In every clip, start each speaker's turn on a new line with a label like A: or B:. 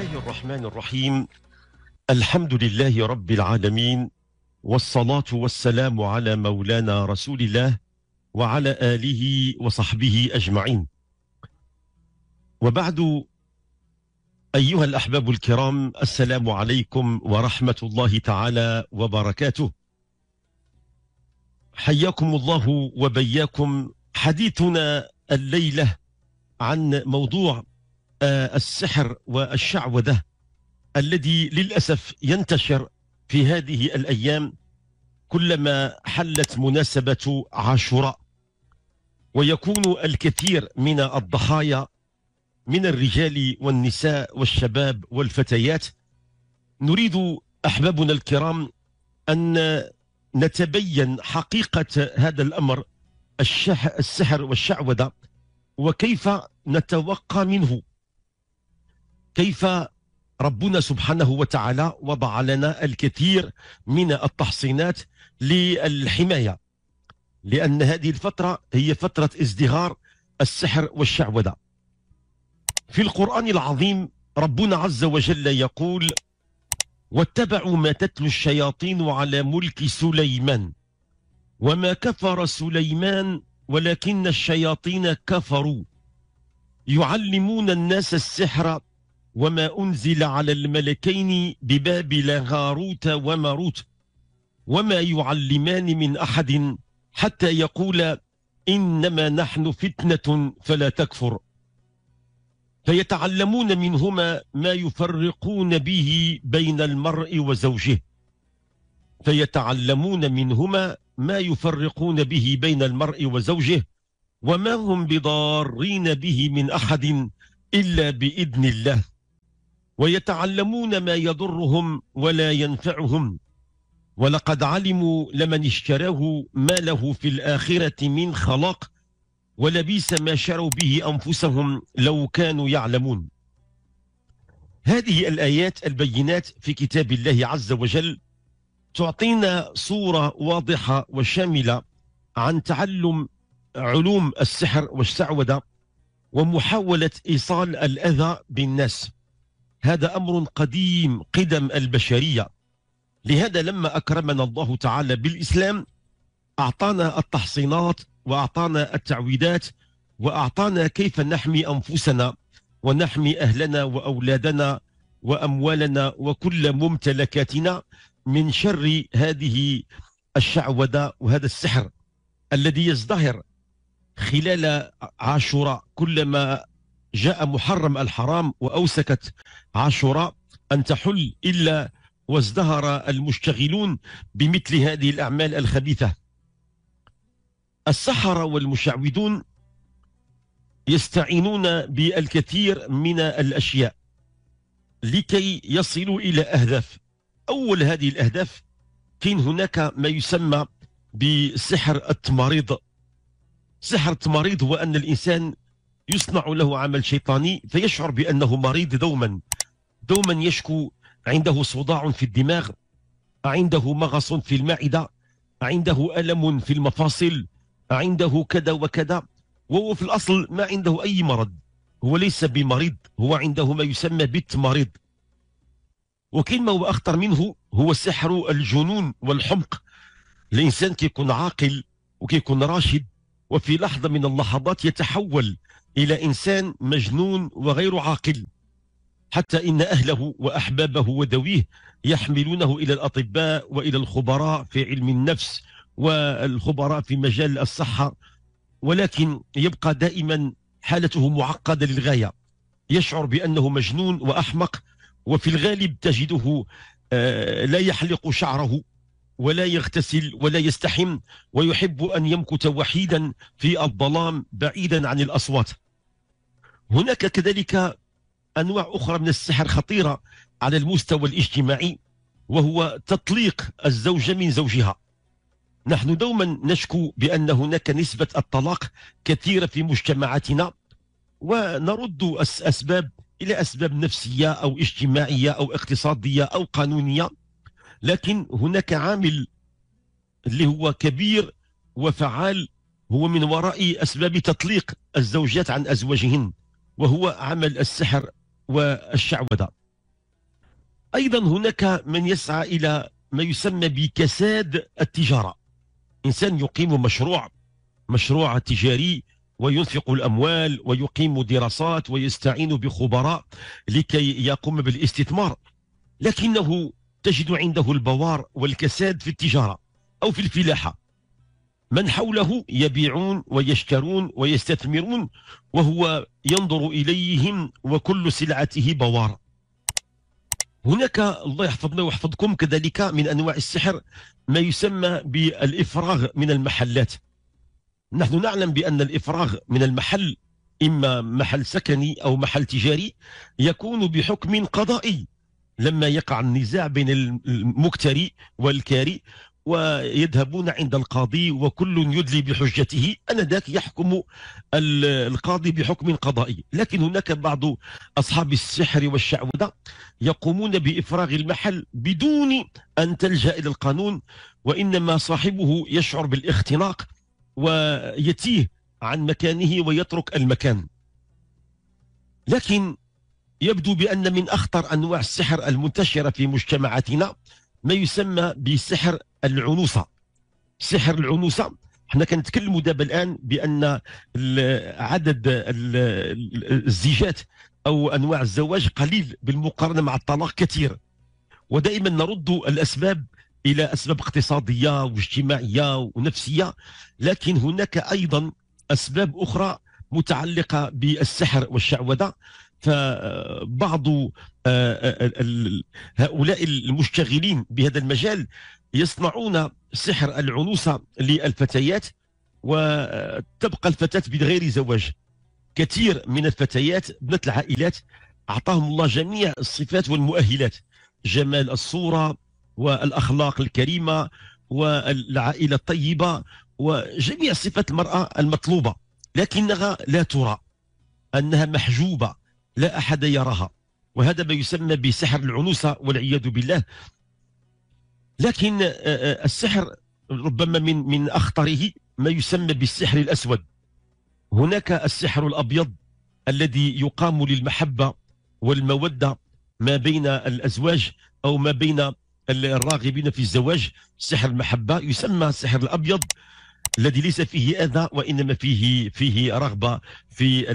A: الله الرحمن الرحيم الحمد لله رب العالمين والصلاة والسلام على مولانا رسول الله وعلى آله وصحبه أجمعين وبعد أيها الأحباب الكرام السلام عليكم ورحمة الله تعالى وبركاته حياكم الله وبياكم حديثنا الليلة عن موضوع آه، السحر والشعوذة الذي للأسف ينتشر في هذه الأيام كلما حلت مناسبة عاشوراء ويكون الكثير من الضحايا من الرجال والنساء والشباب والفتيات نريد أحبابنا الكرام أن نتبين حقيقة هذا الأمر السحر والشعوذة وكيف نتوقى منه كيف ربنا سبحانه وتعالى وضع لنا الكثير من التحصينات للحماية لأن هذه الفترة هي فترة ازدهار السحر والشعوذة في القرآن العظيم ربنا عز وجل يقول واتبعوا ما تتلو الشياطين على ملك سليمان وما كفر سليمان ولكن الشياطين كفروا يعلمون الناس السحر وما أنزل على الملكين ببابل هاروت وماروت وما يعلمان من أحد حتى يقول إنما نحن فتنة فلا تكفر فيتعلمون منهما ما يفرقون به بين المرء وزوجه فيتعلمون منهما ما يفرقون به بين المرء وزوجه وما هم بضارين به من أحد إلا بإذن الله ويتعلمون ما يضرهم ولا ينفعهم ولقد علموا لمن اشتراه ما له في الآخرة من خلاق ولبيس ما شروا به أنفسهم لو كانوا يعلمون هذه الآيات البينات في كتاب الله عز وجل تعطينا صورة واضحة وشاملة عن تعلم علوم السحر والسعودة ومحاولة إيصال الأذى بالناس هذا أمر قديم قدم البشرية لهذا لما أكرمنا الله تعالى بالإسلام أعطانا التحصينات وأعطانا التعويدات وأعطانا كيف نحمي أنفسنا ونحمي أهلنا وأولادنا وأموالنا وكل ممتلكاتنا من شر هذه الشعوذة وهذا السحر الذي يزدهر خلال عاشوراء كلما جاء محرم الحرام وأوسكت عاشوراء أن تحل إلا وازدهر المشتغلون بمثل هذه الأعمال الخبيثة السحرة والمشعوذون يستعينون بالكثير من الأشياء لكي يصلوا إلى أهداف أول هذه الأهداف كان هناك ما يسمى بسحر التماريض سحر التماريض هو أن الإنسان يصنع له عمل شيطاني فيشعر بأنه مريض دوما دوما يشكو عنده صداع في الدماغ عنده مغص في المعدة عنده ألم في المفاصل عنده كذا وكذا وهو في الأصل ما عنده أي مرض هو ليس بمريض هو عنده ما يسمى بيت مريض ما هو أخطر منه هو سحر الجنون والحمق الإنسان كيكون عاقل وكيكون راشد وفي لحظة من اللحظات يتحول إلى إنسان مجنون وغير عاقل حتى إن أهله وأحبابه وذويه يحملونه إلى الأطباء وإلى الخبراء في علم النفس والخبراء في مجال الصحة ولكن يبقى دائما حالته معقدة للغاية يشعر بأنه مجنون وأحمق وفي الغالب تجده آه، لا يحلق شعره ولا يغتسل ولا يستحم ويحب أن يمكث وحيدا في الظلام بعيدا عن الأصوات هناك كذلك أنواع أخرى من السحر خطيرة على المستوى الاجتماعي وهو تطليق الزوجة من زوجها نحن دوما نشكو بأن هناك نسبة الطلاق كثيرة في مجتمعاتنا ونرد الأسباب إلى أسباب نفسية أو اجتماعية أو اقتصادية أو قانونية لكن هناك عامل اللي هو كبير وفعال هو من وراء أسباب تطليق الزوجات عن أزواجهن وهو عمل السحر والشعوذة أيضا هناك من يسعى إلى ما يسمى بكساد التجارة إنسان يقيم مشروع مشروع تجاري وينفق الأموال ويقيم دراسات ويستعين بخبراء لكي يقوم بالاستثمار لكنه تجد عنده البوار والكساد في التجارة أو في الفلاحة من حوله يبيعون ويشترون ويستثمرون وهو ينظر إليهم وكل سلعته بوار هناك الله يحفظنا ويحفظكم كذلك من أنواع السحر ما يسمى بالإفراغ من المحلات نحن نعلم بأن الإفراغ من المحل إما محل سكني أو محل تجاري يكون بحكم قضائي لما يقع النزاع بين المكتري والكاري ويذهبون عند القاضي وكل يدلي بحجته أنذاك يحكم القاضي بحكم قضائي لكن هناك بعض أصحاب السحر والشعوذة يقومون بإفراغ المحل بدون أن تلجأ إلى القانون وإنما صاحبه يشعر بالاختناق ويتيه عن مكانه ويترك المكان لكن يبدو بأن من أخطر أنواع السحر المنتشرة في مجتمعاتنا ما يسمى بسحر العنوسة سحر العنوسة حنا كنتكلموا دابا الآن بأن عدد الزيجات أو أنواع الزواج قليل بالمقارنة مع الطلاق كثير ودائما نرد الأسباب إلى أسباب اقتصادية واجتماعية ونفسية لكن هناك أيضا أسباب أخرى متعلقة بالسحر والشعوذة فبعض آه، آه، هؤلاء المشتغلين بهذا المجال يصنعون سحر العنوسة للفتيات وتبقى الفتاة بغير زواج كثير من الفتيات بنات العائلات أعطاهم الله جميع الصفات والمؤهلات جمال الصورة والأخلاق الكريمة والعائلة الطيبة وجميع صفات المرأة المطلوبة لكنها لا ترى أنها محجوبة لا أحد يراها وهذا ما يسمى بسحر العنوسة والعياذ بالله لكن السحر ربما من من أخطره ما يسمى بالسحر الأسود هناك السحر الأبيض الذي يقام للمحبة والمودة ما بين الأزواج أو ما بين الراغبين في الزواج سحر المحبة يسمى السحر الأبيض الذي ليس فيه اذى وانما فيه فيه رغبه في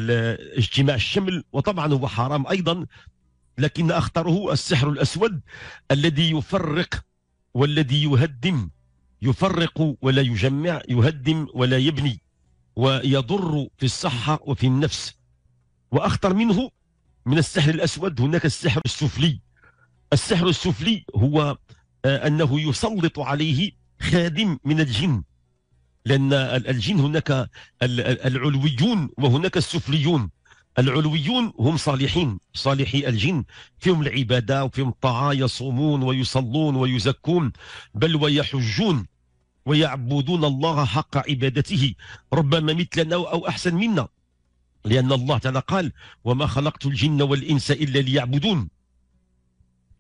A: اجتماع الشمل وطبعا هو حرام ايضا لكن اخطره السحر الاسود الذي يفرق والذي يهدم يفرق ولا يجمع يهدم ولا يبني ويضر في الصحه وفي النفس واخطر منه من السحر الاسود هناك السحر السفلي السحر السفلي هو آه، انه يسلط عليه خادم من الجن لأن الجن هناك العلويون وهناك السفليون العلويون هم صالحين صالحي الجن فيهم العبادة وفيهم الطاعة يصومون ويصلون ويزكون بل ويحجون ويعبدون الله حق عبادته ربما مثلنا أو أحسن منا لأن الله تعالى قال وما خلقت الجن والإنس إلا ليعبدون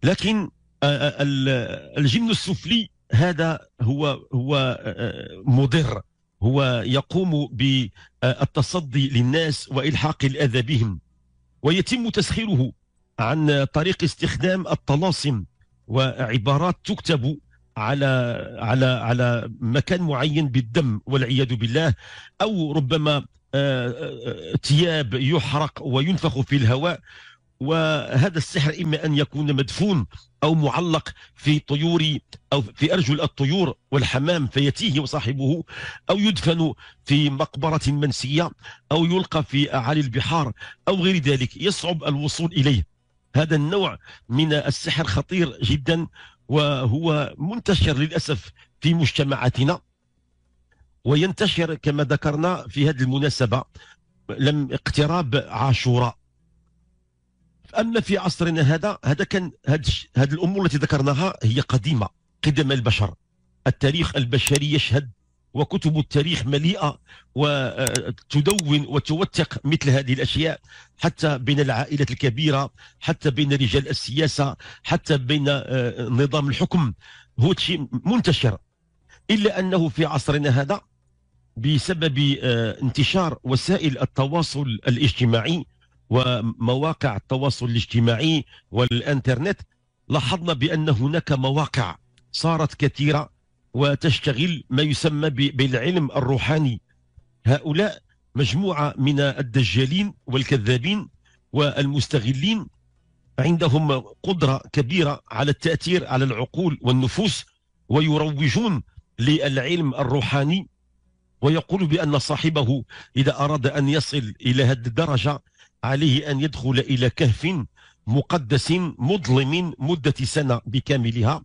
A: لكن الجن السفلي هذا هو هو آه، مضر هو يقوم بالتصدي للناس والحاق الاذى بهم ويتم تسخيره عن طريق استخدام الطلاسم وعبارات تكتب على على على مكان معين بالدم والعياذ بالله او ربما آه، آه، ثياب يحرق وينفخ في الهواء وهذا السحر إما أن يكون مدفون أو معلق في طيور أو في أرجل الطيور والحمام فيتيه وصاحبه أو يدفن في مقبرة منسية أو يلقى في أعالي البحار أو غير ذلك يصعب الوصول إليه هذا النوع من السحر خطير جدا وهو منتشر للأسف في مجتمعاتنا وينتشر كما ذكرنا في هذه المناسبة لم اقتراب عاشوراء اما في عصرنا هذا هذا كان هذه الامور التي ذكرناها هي قديمه قدم البشر التاريخ البشري يشهد وكتب التاريخ مليئه وتدون آه، وتوثق مثل هذه الاشياء حتى بين العائلات الكبيره حتى بين رجال السياسه حتى بين آه، نظام الحكم هو شيء منتشر الا انه في عصرنا هذا بسبب آه، انتشار وسائل التواصل الاجتماعي ومواقع التواصل الاجتماعي والانترنت لاحظنا بان هناك مواقع صارت كثيره وتشتغل ما يسمى بالعلم الروحاني هؤلاء مجموعه من الدجالين والكذابين والمستغلين عندهم قدره كبيره على التاثير على العقول والنفوس ويروجون للعلم الروحاني ويقول بان صاحبه اذا اراد ان يصل الى هذه الدرجه عليه أن يدخل إلى كهف مقدس مظلم مدة سنة بكاملها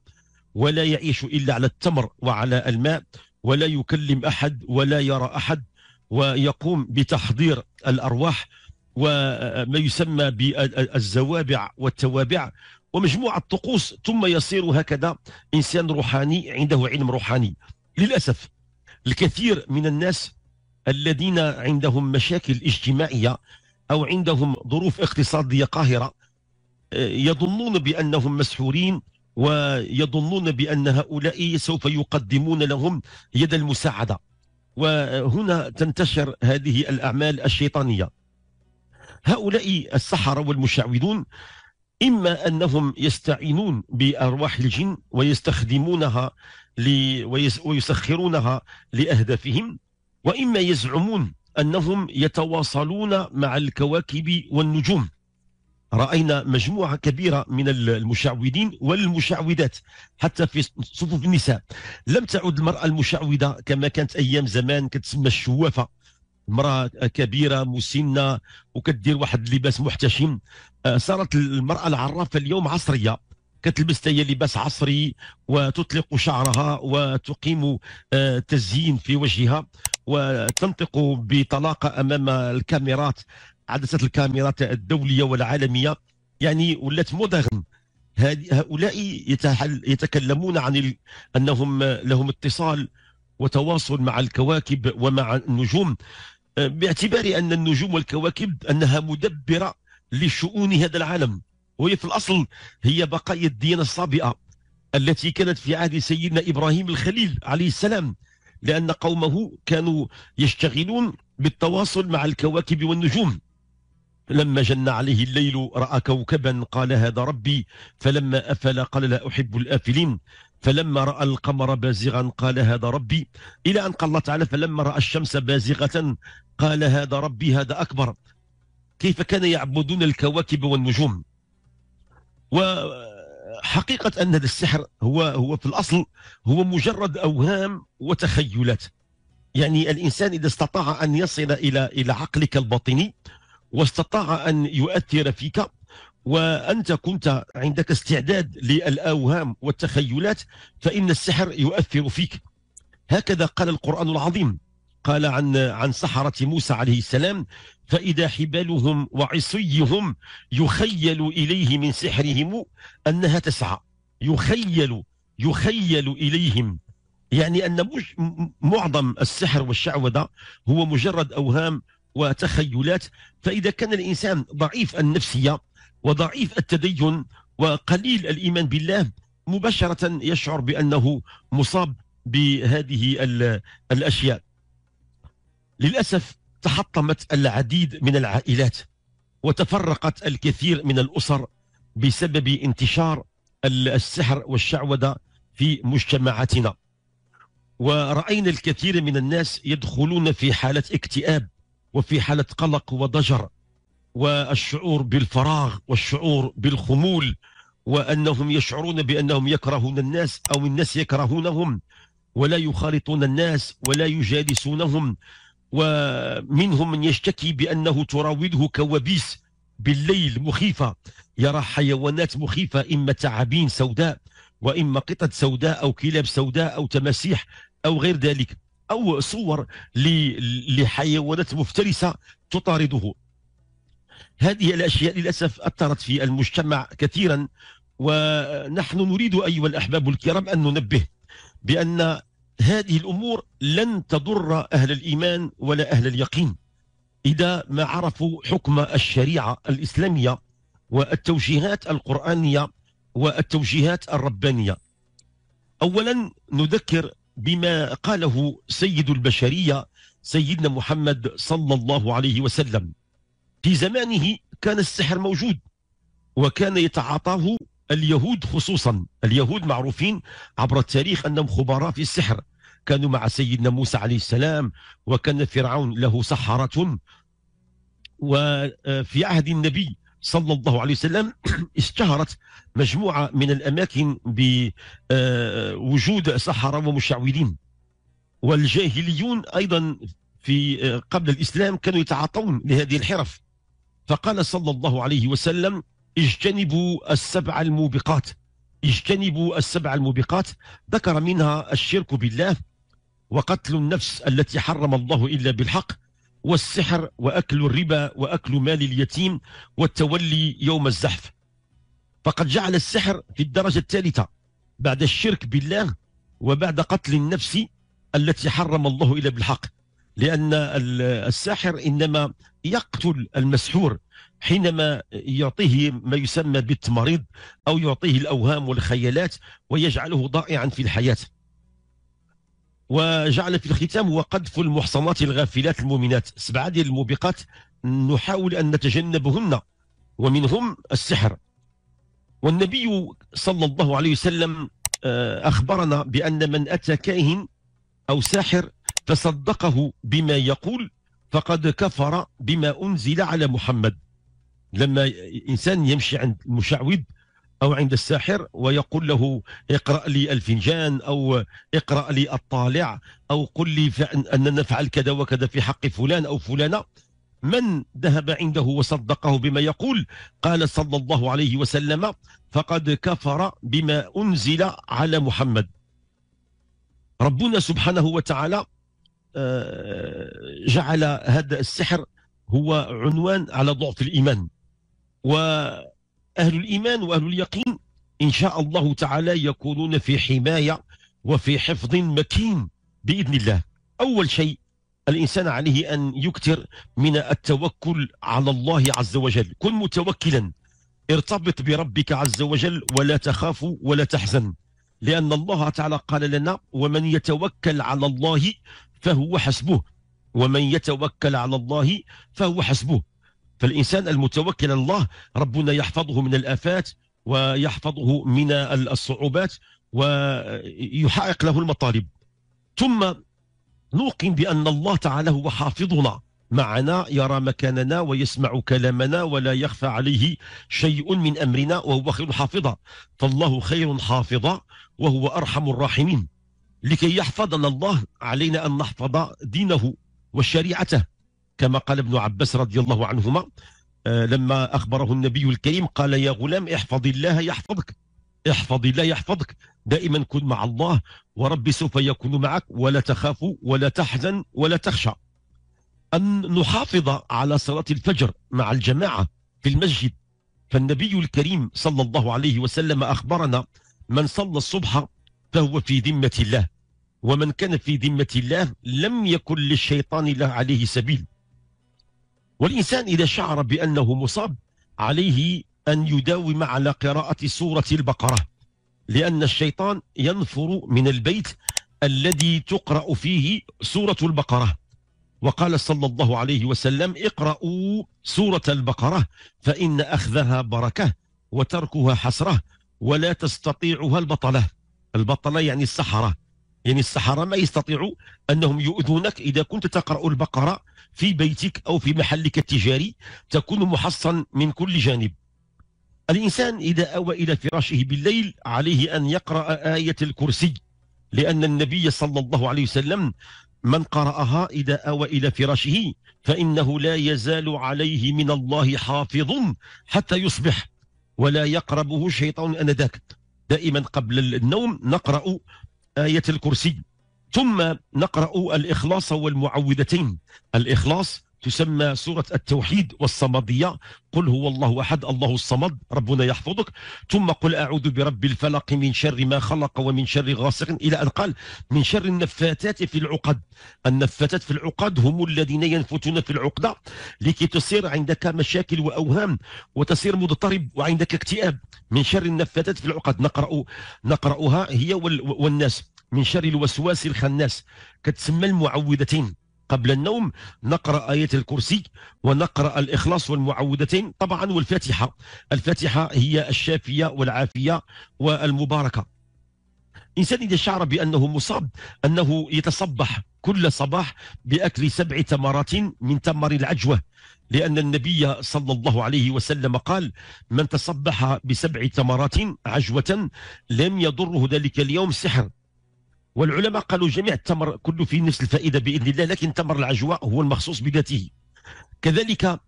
A: ولا يعيش إلا على التمر وعلى الماء ولا يكلم أحد ولا يرى أحد ويقوم بتحضير الأرواح وما يسمى بالزوابع والتوابع ومجموعة طقوس ثم يصير هكذا إنسان روحاني عنده علم روحاني للأسف الكثير من الناس الذين عندهم مشاكل اجتماعية أو عندهم ظروف اقتصادية قاهرة آه، يظنون بأنهم مسحورين ويظنون بأن هؤلاء سوف يقدمون لهم يد المساعدة وهنا تنتشر هذه الأعمال الشيطانية هؤلاء السحرة والمشعوذون إما أنهم يستعينون بأرواح الجن ويستخدمونها ويسخرونها لأهدافهم وإما يزعمون أنهم يتواصلون مع الكواكب والنجوم رأينا مجموعة كبيرة من المشعوذين والمشعوذات حتى في صفوف النساء لم تعد المرأة المشعوذة كما كانت أيام زمان كتسمى الشوافة امرأة كبيرة مسنة وكدير واحد اللباس محتشم آه، صارت المرأة العرافة اليوم عصرية كتلبس هي لباس عصري وتطلق شعرها وتقيم آه، تزيين في وجهها وتنطق بطلاقه امام الكاميرات عدسه الكاميرات الدوليه والعالميه يعني ولات مودرن هؤلاء يتكلمون عن انهم لهم اتصال وتواصل مع الكواكب ومع النجوم آه، باعتبار ان النجوم والكواكب انها مدبره لشؤون هذا العالم وهي في الأصل هي بقايا الديانة السابقة التي كانت في عهد سيدنا إبراهيم الخليل عليه السلام لأن قومه كانوا يشتغلون بالتواصل مع الكواكب والنجوم لما جن عليه الليل رأى كوكبا قال هذا ربي فلما أفل قال لا أحب الآفلين فلما رأى القمر بازغا قال هذا ربي إلى أن قال الله تعالى فلما رأى الشمس بازغة قال هذا ربي هذا أكبر كيف كان يعبدون الكواكب والنجوم وحقيقة أن هذا السحر هو هو في الأصل هو مجرد أوهام وتخيلات يعني الإنسان إذا استطاع أن يصل إلى إلى عقلك الباطني واستطاع أن يؤثر فيك وأنت كنت عندك استعداد للأوهام والتخيلات فإن السحر يؤثر فيك هكذا قال القرآن العظيم قال عن عن سحرة موسى عليه السلام فإذا حبالهم وعصيهم يخيل إليه من سحرهم أنها تسعى يخيل يخيل إليهم يعني أن معظم السحر والشعوذة هو مجرد أوهام وتخيلات فإذا كان الإنسان ضعيف النفسية وضعيف التدين وقليل الإيمان بالله مباشرة يشعر بأنه مصاب بهذه الأشياء للأسف تحطمت العديد من العائلات وتفرقت الكثير من الأسر بسبب انتشار السحر والشعوذة في مجتمعاتنا ورأينا الكثير من الناس يدخلون في حالة اكتئاب وفي حالة قلق وضجر والشعور بالفراغ والشعور بالخمول وأنهم يشعرون بأنهم يكرهون الناس أو الناس يكرهونهم ولا يخالطون الناس ولا يجالسونهم ومنهم من يشتكي بأنه تراوده كوابيس بالليل مخيفة يرى حيوانات مخيفة إما تعابين سوداء وإما قطط سوداء أو كلاب سوداء أو تماسيح أو غير ذلك أو صور لحيوانات مفترسة تطارده هذه الأشياء للأسف أثرت في المجتمع كثيرا ونحن نريد أيها الأحباب الكرام أن ننبه بأن هذه الأمور لن تضر أهل الإيمان ولا أهل اليقين إذا ما عرفوا حكم الشريعة الإسلامية والتوجيهات القرآنية والتوجيهات الربانية أولا نذكر بما قاله سيد البشرية سيدنا محمد صلى الله عليه وسلم في زمانه كان السحر موجود وكان يتعاطاه اليهود خصوصا اليهود معروفين عبر التاريخ أنهم خبراء في السحر كانوا مع سيدنا موسى عليه السلام وكان فرعون له سحرة وفي آه، عهد النبي صلى الله عليه وسلم اشتهرت مجموعة من الأماكن بوجود آه، سحرة ومشعوذين والجاهليون أيضا في آه، قبل الإسلام كانوا يتعاطون لهذه الحرف فقال صلى الله عليه وسلم اجتنبوا السبع الموبقات اجتنبوا السبع الموبقات ذكر منها الشرك بالله وقتل النفس التي حرم الله إلا بالحق والسحر وأكل الربا وأكل مال اليتيم والتولي يوم الزحف فقد جعل السحر في الدرجة الثالثة بعد الشرك بالله وبعد قتل النفس التي حرم الله إلا بالحق لأن الساحر إنما يقتل المسحور حينما يعطيه ما يسمى بالتمريض أو يعطيه الأوهام والخيالات ويجعله ضائعا في الحياة وجعل في الختام وقذف المحصنات الغافلات المؤمنات سبعة ديال الموبقات نحاول أن نتجنبهن ومنهم السحر والنبي صلى الله عليه وسلم آه، أخبرنا بأن من أتى كاهن أو ساحر فصدقه بما يقول فقد كفر بما أنزل على محمد لما إنسان يمشي عند المشعوذ أو عند الساحر ويقول له اقرأ لي الفنجان أو اقرأ لي الطالع أو قل لي أننا نفعل كذا وكذا في حق فلان أو فلانة من ذهب عنده وصدقه بما يقول قال صلى الله عليه وسلم فقد كفر بما أنزل على محمد ربنا سبحانه وتعالى آه، جعل هذا السحر هو عنوان على ضعف الإيمان و أهل الإيمان وأهل اليقين إن شاء الله تعالى يكونون في حماية وفي حفظ مكين بإذن الله أول شيء الإنسان عليه أن يكثر من التوكل على الله عز وجل كن متوكلا ارتبط بربك عز وجل ولا تخاف ولا تحزن لأن الله تعالى قال لنا ومن يتوكل على الله فهو حسبه ومن يتوكل على الله فهو حسبه فالإنسان المتوكل الله ربنا يحفظه من الآفات ويحفظه من الصعوبات ويحقق له المطالب ثم نوقن بأن الله تعالى هو حافظنا معنا يرى مكاننا ويسمع كلامنا ولا يخفى عليه شيء من أمرنا وهو خير حافظا فالله خير حافظا وهو أرحم الراحمين لكي يحفظنا الله علينا أن نحفظ دينه وشريعته كما قال ابن عباس رضي الله عنهما آه، لما أخبره النبي الكريم قال يا غلام احفظ الله يحفظك احفظ الله يحفظك دائما كن مع الله وربي سوف يكون معك ولا تخاف ولا تحزن ولا تخشى أن نحافظ على صلاة الفجر مع الجماعة في المسجد فالنبي الكريم صلى الله عليه وسلم أخبرنا من صلى الصبح فهو في ذمة الله ومن كان في ذمة الله لم يكن للشيطان له عليه سبيل والإنسان إذا شعر بأنه مصاب عليه أن يداوم على قراءة سورة البقرة لأن الشيطان ينفر من البيت الذي تقرأ فيه سورة البقرة وقال صلى الله عليه وسلم اقرأوا سورة البقرة فإن أخذها بركة وتركها حسرة ولا تستطيعها البطلة البطلة يعني السحرة يعني السحرة ما يستطيعوا أنهم يؤذونك إذا كنت تقرأ البقرة في بيتك أو في محلك التجاري تكون محصن من كل جانب الإنسان إذا أوى إلى فراشه بالليل عليه أن يقرأ آية الكرسي لأن النبي صلى الله عليه وسلم من قرأها إذا أوى إلى فراشه فإنه لا يزال عليه من الله حافظ حتى يصبح ولا يقربه شيطان أنذاك دائما قبل النوم نقرأ آية الكرسي ثم نقرأ الإخلاص والمعوذتين الإخلاص تسمى سورة التوحيد والصمدية قل هو الله أحد الله الصمد ربنا يحفظك ثم قل أعوذ برب الفلق من شر ما خلق ومن شر غاسق إلى أن قال من شر النفاتات في العقد النفاتات في العقد هم الذين ينفتون في العقدة لكي تصير عندك مشاكل وأوهام وتصير مضطرب وعندك اكتئاب من شر النفاتات في العقد نقرأ نقرأها هي والناس من شر الوسواس الخناس كتسمى المعوذتين قبل النوم نقرأ آية الكرسي ونقرأ الإخلاص والمعوذتين طبعا والفاتحة الفاتحة هي الشافية والعافية والمباركة إنسان إذا شعر بأنه مصاب أنه يتصبح كل صباح بأكل سبع تمرات من تمر العجوة لأن النبي صلى الله عليه وسلم قال من تصبح بسبع تمرات عجوة لم يضره ذلك اليوم سحر والعلماء قالوا جميع التمر كله فيه نفس الفائدة بإذن الله لكن تمر العجواء هو المخصوص بذاته كذلك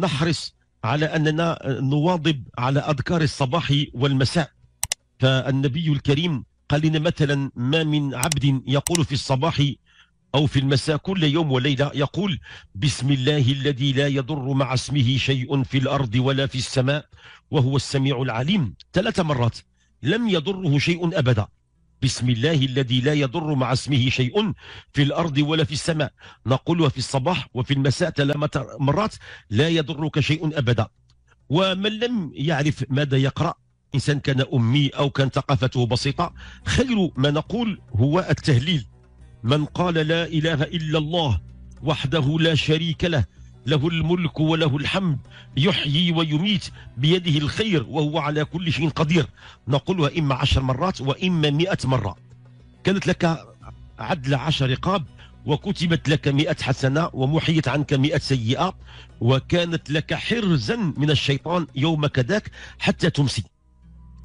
A: نحرص على أننا نواظب على أذكار الصباح والمساء فالنبي الكريم قال لنا مثلا ما من عبد يقول في الصباح أو في المساء كل يوم وليلة يقول بسم الله الذي لا يضر مع اسمه شيء في الأرض ولا في السماء وهو السميع العليم ثلاث مرات لم يضره شيء أبدا بسم الله الذي لا يضر مع اسمه شيء في الأرض ولا في السماء نقولها في الصباح وفي المساء ثلاث مرات لا يضرك شيء أبدا ومن لم يعرف ماذا يقرأ إنسان كان أمي أو كان ثقافته بسيطة خير ما نقول هو التهليل من قال لا إله إلا الله وحده لا شريك له له الملك وله الحمد يحيي ويميت بيده الخير وهو على كل شيء قدير نقولها إما عشر مرات وإما مئة مرة كانت لك عدل عشر رقاب وكتبت لك مئة حسنة ومحيت عنك مئة سيئة وكانت لك حرزا من الشيطان يوم كذاك حتى تمسي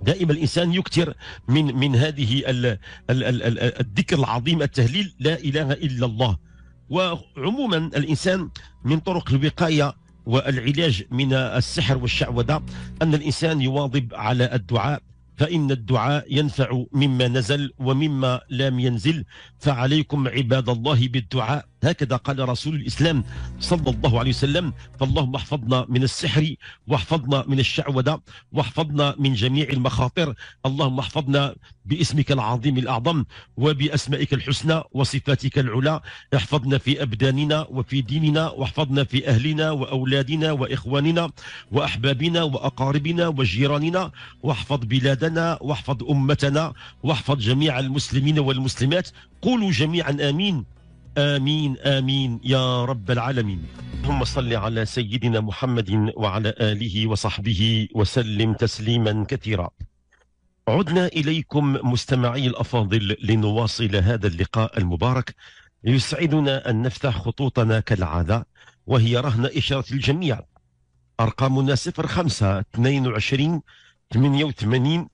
A: دائما الانسان يكثر من من هذه الذكر العظيم التهليل لا اله الا الله وعموما الإنسان من طرق الوقاية والعلاج من السحر والشعوذة أن الإنسان يواظب على الدعاء فإن الدعاء ينفع مما نزل ومما لم ينزل فعليكم عباد الله بالدعاء هكذا قال رسول الإسلام صلى الله عليه وسلم فاللهم احفظنا من السحر واحفظنا من الشعوذة واحفظنا من جميع المخاطر اللهم احفظنا باسمك العظيم الأعظم وبأسمائك الحسنى وصفاتك العلى احفظنا في أبداننا وفي ديننا واحفظنا في أهلنا وأولادنا وإخواننا وأحبابنا وأقاربنا وجيراننا واحفظ بلادنا واحفظ أمتنا واحفظ جميع المسلمين والمسلمات قولوا جميعا آمين آمين آمين يا رب العالمين اللهم صل على سيدنا محمد وعلى آله وصحبه وسلم تسليما كثيرا عدنا إليكم مستمعي الأفاضل لنواصل هذا اللقاء المبارك يسعدنا أن نفتح خطوطنا كالعادة وهي رهن إشارة الجميع أرقامنا 05 22 88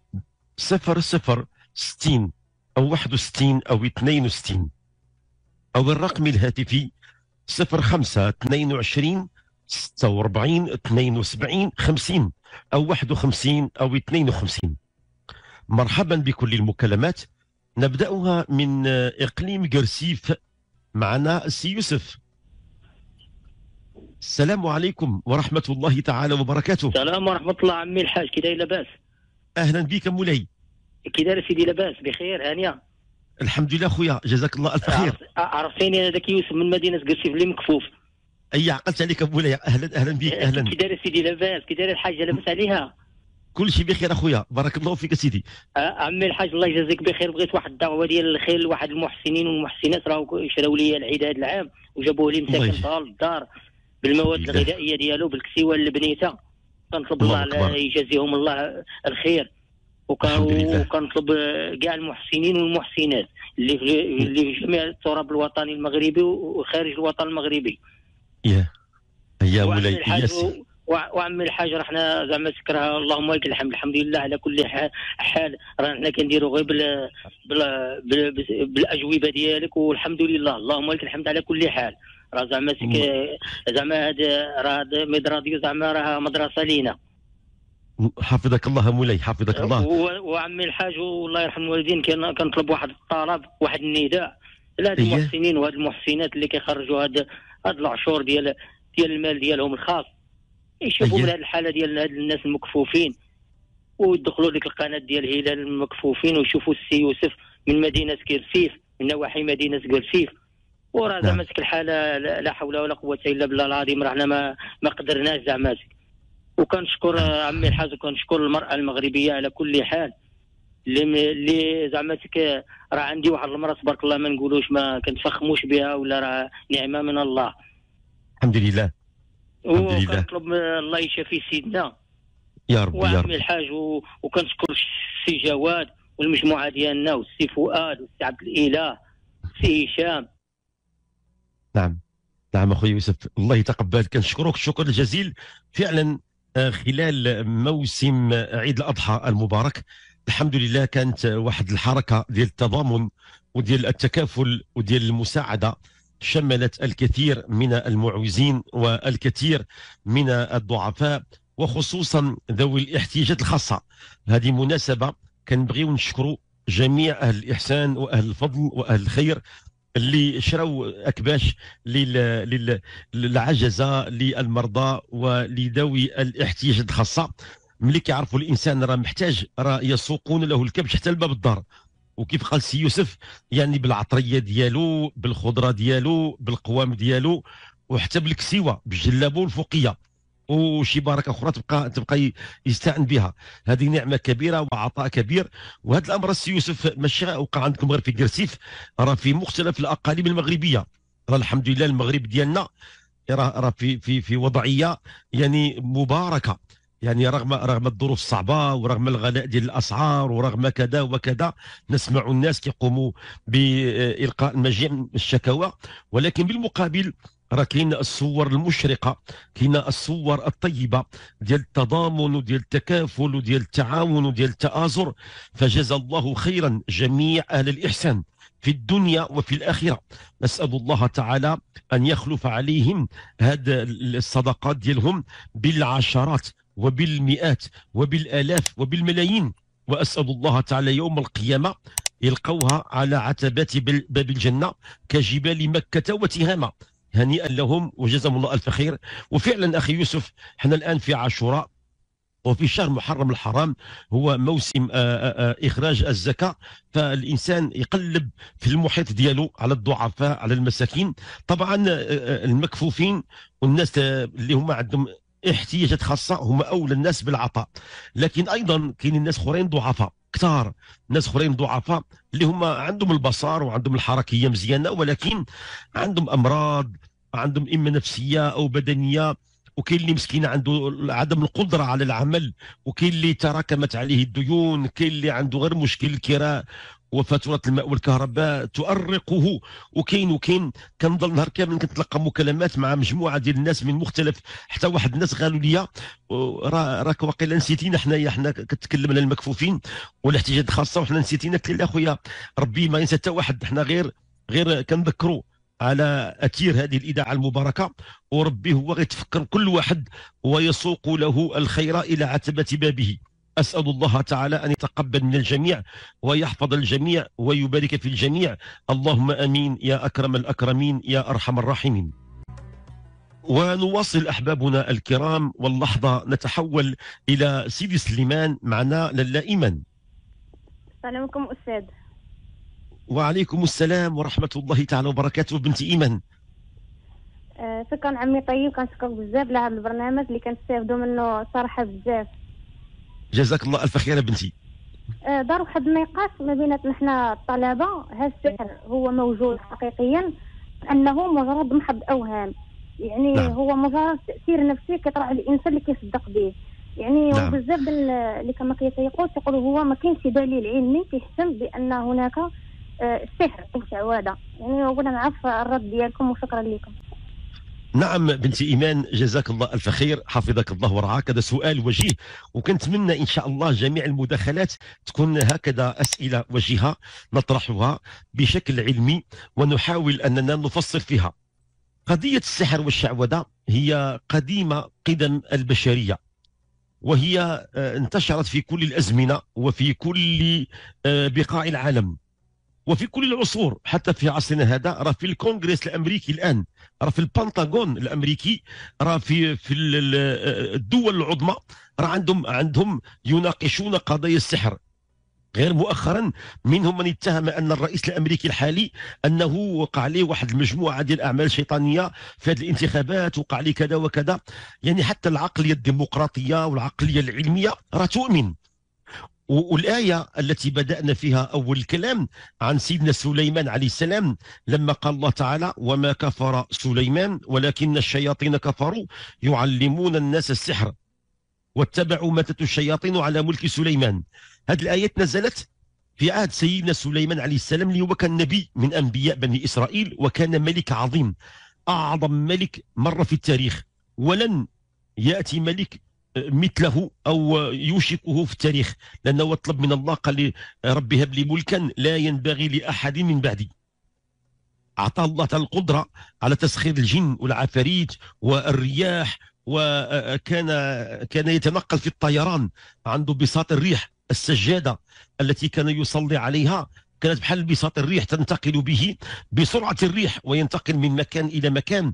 A: 00 60 أو 61 أو 62 أو الرقم الهاتفي 05 22 46 72 50 أو 51 أو 52 مرحبا بكل المكالمات نبدأها من إقليم جرسيف معنا السي يوسف السلام عليكم ورحمة الله تعالى وبركاته السلام ورحمة الله عمي الحاج كي داير لاباس أهلا بك مولاي كي داير سيدي لاباس بخير هانية الحمد لله خويا جزاك الله الف خير
B: عرفتيني انا ذاك يوسف من مدينه قرشيف اللي مكفوف
A: اي عقلت عليك ابويا اهلا اهلا
B: بك آه، اهلا كي داير سيدي لاباس كي داير الحاجه لاباس عليها
A: كل شيء بخير اخويا بارك الله فيك سيدي
B: آه، عمي الحاج الله يجازيك بخير بغيت واحد الدعوه ديال الخير لواحد المحسنين والمحسنات راهو شراو لي العيد هذا العام وجابوه لي مساكن طال الدار بالمواد الغذائيه ديالو بالكسيوه اللبنيته كنطلب الله, الله يجازيهم الله الخير وكنطلب كاع المحسنين والمحسنات اللي في اللي في جميع التراب الوطني المغربي وخارج الوطن المغربي يا
A: يا مولاي ياسر
B: وعمي الحاج راه حنا زعما سكرها اللهم لك الحمد الحمد لله على كل حال راه حنا كنديروا غير بال, بال... بال... بالاجوبه ديالك والحمد لله اللهم لك الحمد على كل حال راه زعما سك... زعما هذا راه ميد راديو زعما راه مدرسه لينا
A: حفظك الله مولاي حفظك الله
B: وعمي الحاج والله يرحم الوالدين كان كنطلب واحد الطلب واحد النداء لهاد إيه. المحسنين وهاد المحسنات اللي كيخرجوا هاد هاد العشور ديال ديال المال ديالهم الخاص يشوفوا إيه؟ من هاد الحاله ديال هاد الناس المكفوفين ويدخلوا ديك القناه ديال هلال المكفوفين ويشوفوا السي يوسف من مدينه كرسيف من نواحي مدينه كرسيف وراه زعما نعم. الحاله لا حول ولا قوه الا بالله العظيم راه حنا ما ما قدرناش زعما وكنشكر عمي الحاج وكنشكر المراه المغربيه على كل حال اللي اللي زعما راه عندي واحد المراه تبارك الله ما نقولوش ما كنتفخموش بها ولا راه نعمه من الله الحمد لله الحمد لله وكنطلب الله يشافي سيدنا
A: يا رب يا رب
B: الحاج و... وكنشكر السي جواد والمجموعه ديالنا والسي فؤاد والسي عبد الاله السي
A: هشام نعم نعم اخويا يوسف الله يتقبل كنشكرك الشكر الجزيل فعلا خلال موسم عيد الاضحى المبارك الحمد لله كانت واحد الحركه ديال التضامن وديال التكافل وديال المساعده شملت الكثير من المعوزين والكثير من الضعفاء وخصوصا ذوي الاحتياجات الخاصه هذه مناسبه كنبغيو نشكروا جميع اهل الاحسان واهل الفضل واهل الخير اللي شروا اكباش للعجزه للمرضى ولذوي الاحتياجات الخاصه ملي كيعرفوا الانسان راه محتاج راه يسوقون له الكبش حتى لباب الدار وكيف قال سي يوسف يعني بالعطريه ديالو بالخضره ديالو بالقوام ديالو وحتى بالكسيوه بالجلابه الفوقيه وشي بركه اخرى تبقى تبقى يستعن بها هذه نعمه كبيره وعطاء كبير وهذا الامر السي يوسف ماشي وقع عندكم غير في كرسيف راه في مختلف الاقاليم المغربيه راه الحمد لله المغرب ديالنا راه راه في في في وضعيه يعني مباركه يعني رغم رغم الظروف الصعبه ورغم الغلاء ديال الاسعار ورغم كذا وكذا نسمع الناس كيقوموا بالقاء مجيء الشكاوى ولكن بالمقابل راه كاين الصور المشرقه كاين الصور الطيبه ديال التضامن وديال التكافل وديال التعاون وديال التآزر فجزا الله خيرا جميع اهل الاحسان في الدنيا وفي الآخرة نسأل الله تعالى أن يخلف عليهم هذا الصدقات ديالهم بالعشرات وبالمئات وبالآلاف وبالملايين وأسأل الله تعالى يوم القيامة يلقوها على عتبات باب الجنة كجبال مكة وتهامة هنيئا لهم وجزاهم الله ألف خير وفعلا أخي يوسف احنا الآن في عاشوراء وفي شهر محرم الحرام هو موسم آه، آه، آه، إخراج الزكاة فالإنسان يقلب في المحيط ديالو على الضعفاء على المساكين طبعا المكفوفين والناس اللي هما عندهم احتياجات خاصة هما أولى الناس بالعطاء لكن أيضا كاين الناس اخرين ضعفاء كثار ناس اخرين ضعفاء اللي هما عندهم البصر وعندهم الحركيه مزيانه ولكن عندهم امراض عندهم اما نفسيه او بدنيه وكاين اللي مسكين عنده عدم القدره على العمل وكاين اللي تراكمت عليه الديون كاين اللي عنده غير مشكل الكراء وفاتوره الماء والكهرباء تؤرقه وكاين وكاين كنظل نهار كامل كنتلقى مكالمات مع مجموعه ديال الناس من مختلف حتى واحد الناس قالوا لي راك واقيلا نسيتينا حنايا حنا كتكلم على المكفوفين والاحتياجات الخاصه وحنا نسيتينك لا خويا ربي ما ينسى حتى واحد حنا غير غير كنذكروا على أثير هذه الإذاعة المباركة وربي هو غيتفكر كل واحد ويسوق له الخير إلى عتبة بابه أسأل الله تعالى أن يتقبل من الجميع ويحفظ الجميع ويبارك في الجميع اللهم أمين يا أكرم الأكرمين يا أرحم الراحمين ونواصل أحبابنا الكرام واللحظة نتحول إلى سيدي سليمان معنا للا إيمان
B: السلام عليكم أستاذ
A: وعليكم السلام ورحمة الله تعالى وبركاته بنت إيمان
B: آه، شكرا عمي طيب كنشكرك بزاف على البرنامج اللي كنستافدوا منه صراحه بزاف
A: جزاك الله الف خير بنتي
B: آه، دار واحد النقاش ما بيناتنا حنا الطلبه هذا السحر هو موجود حقيقيا انه مجرد محض اوهام يعني نعم. هو مجرد تاثير نفسي كيطرح الانسان اللي كيصدق به يعني نعم. وبزاف اللي كما كيتيقوا تيقولوا هو ما كاينش دليل علمي كيحسم بان هناك السحر آه، او شعوذه يعني وانا معاف الرد ديالكم وشكرا لكم
A: نعم بنتي ايمان جزاك الله الف خير حفظك الله ورعاك هذا سؤال وجيه وكنتمنى ان شاء الله جميع المداخلات تكون هكذا اسئله وجيهه نطرحها بشكل علمي ونحاول اننا نفصل فيها قضيه السحر والشعوذه هي قديمه قدم البشريه وهي آه، انتشرت في كل الازمنه وفي كل آه، بقاع العالم وفي كل العصور حتى في عصرنا هذا راه في الكونغرس الامريكي الان راه في البنتاغون الامريكي راه في في الدول العظمى راه عندهم عندهم يناقشون قضايا السحر غير مؤخرا منهم من اتهم ان الرئيس الامريكي الحالي انه وقع عليه واحد المجموعه ديال الاعمال الشيطانيه في هذه الانتخابات وقع عليه كذا وكذا يعني حتى العقليه الديمقراطيه والعقليه العلميه راه تؤمن والآية التي بدأنا فيها أول الكلام عن سيدنا سليمان عليه السلام لما قال الله تعالى وما كفر سليمان ولكن الشياطين كفروا يعلمون الناس السحر واتبعوا ما تتلو الشياطين على ملك سليمان هذه الآيات نزلت في عهد سيدنا سليمان عليه السلام اللي هو كان نبي من أنبياء بني إسرائيل وكان ملك عظيم أعظم ملك مر في التاريخ ولن يأتي ملك مثله او يوشكه في التاريخ لانه وطلب من الله قال ربي هب لي ملكا لا ينبغي لاحد من بعدي اعطاه الله تعالى القدره على تسخير الجن والعفاريت والرياح وكان كان يتنقل في الطيران عنده بساط الريح السجاده التي كان يصلي عليها كانت بحال بساط الريح تنتقل به بسرعه الريح وينتقل من مكان الى مكان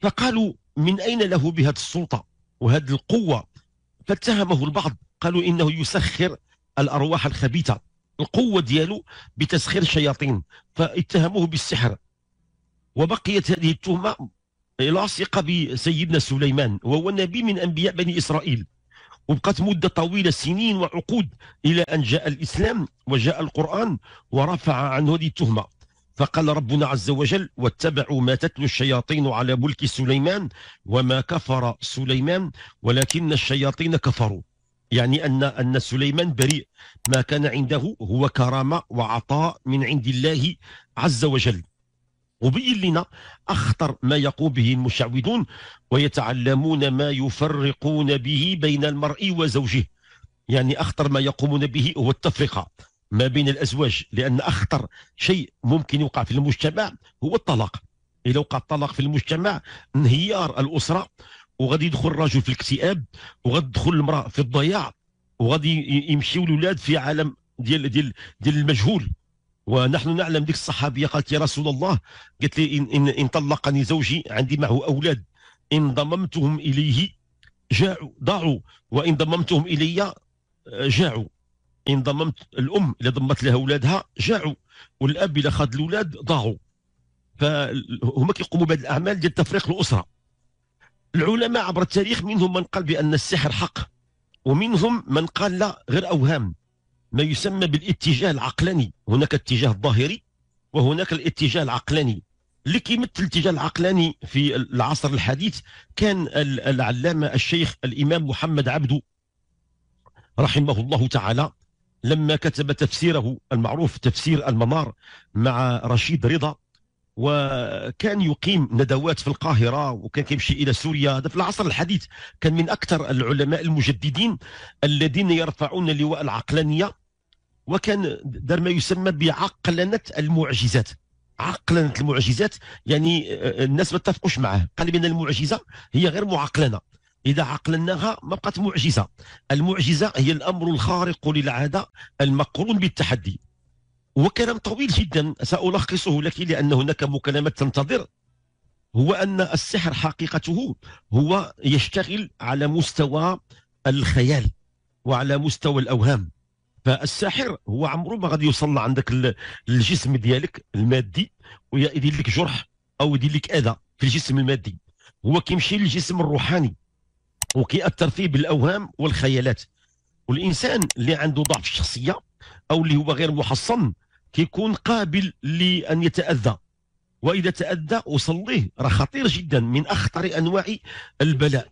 A: فقالوا من اين له بهذه السلطه وهذه القوة فاتهمه البعض قالوا إنه يسخر الأرواح الخبيثة القوة ديالو بتسخير الشياطين فاتهموه بالسحر وبقيت هذه التهمة لاصقة بسيدنا سليمان وهو نبي من أنبياء بني إسرائيل وبقت مدة طويلة سنين وعقود إلى أن جاء الإسلام وجاء القرآن ورفع عن هذه التهمة فقال ربنا عز وجل واتبعوا ما تتلو الشياطين على ملك سليمان وما كفر سليمان ولكن الشياطين كفروا يعني أن أن سليمان بريء ما كان عنده هو كرامة وعطاء من عند الله عز وجل وبين لنا أخطر ما يقوم به المشعوذون ويتعلمون ما يفرقون به بين المرء وزوجه يعني أخطر ما يقومون به هو التفرقة ما بين الازواج لان اخطر شيء ممكن يوقع في المجتمع هو الطلاق اذا وقع الطلاق في المجتمع انهيار الاسره وغادي يدخل الرجل في الاكتئاب وغادي تدخل المراه في الضياع وغادي يمشيو الاولاد في عالم ديال ديال ديال المجهول ونحن نعلم ديك الصحابيه قالت يا رسول الله قالت لي ان ان, إن طلقني زوجي عندي معه اولاد ان ضممتهم اليه جاعوا ضاعوا وان ضممتهم الي جاعوا ان ضممت الام الى ضمت لها اولادها جاعوا والاب الى خذ الاولاد ضاعوا فهما كيقوموا بهذه الاعمال ديال تفريق الاسره العلماء عبر التاريخ منهم من قال بان السحر حق ومنهم من قال لا غير اوهام ما يسمى بالاتجاه العقلاني هناك اتجاه ظاهري وهناك الاتجاه العقلاني اللي كيمثل الاتجاه العقلاني في العصر الحديث كان العلامه الشيخ الامام محمد عبده رحمه الله تعالى لما كتب تفسيره المعروف تفسير المنار مع رشيد رضا وكان يقيم ندوات في القاهرة وكان كيمشي إلى سوريا هذا في العصر الحديث كان من أكثر العلماء المجددين الذين يرفعون لواء العقلانية وكان دار ما يسمى بعقلنة المعجزات عقلنة المعجزات يعني آه، الناس ما اتفقوش معه قال بأن المعجزة هي غير معقلنة إذا عقلناها ما بقات معجزة المعجزة هي الأمر الخارق للعادة المقرون بالتحدي وكلام طويل جدا سألخصه لك لأن هناك مكالمات تنتظر هو أن السحر حقيقته هو يشتغل على مستوى الخيال وعلى مستوى الأوهام فالساحر هو عمره ما غادي يوصل عندك الجسم ديالك المادي ويدير لك جرح او يدير لك اذى في الجسم المادي هو كيمشي للجسم الروحاني وكيأثر فيه بالاوهام والخيالات والانسان اللي عنده ضعف الشخصيه او اللي هو غير محصن كيكون قابل لان يتاذى واذا تاذى وصليه راه خطير جدا من اخطر انواع البلاء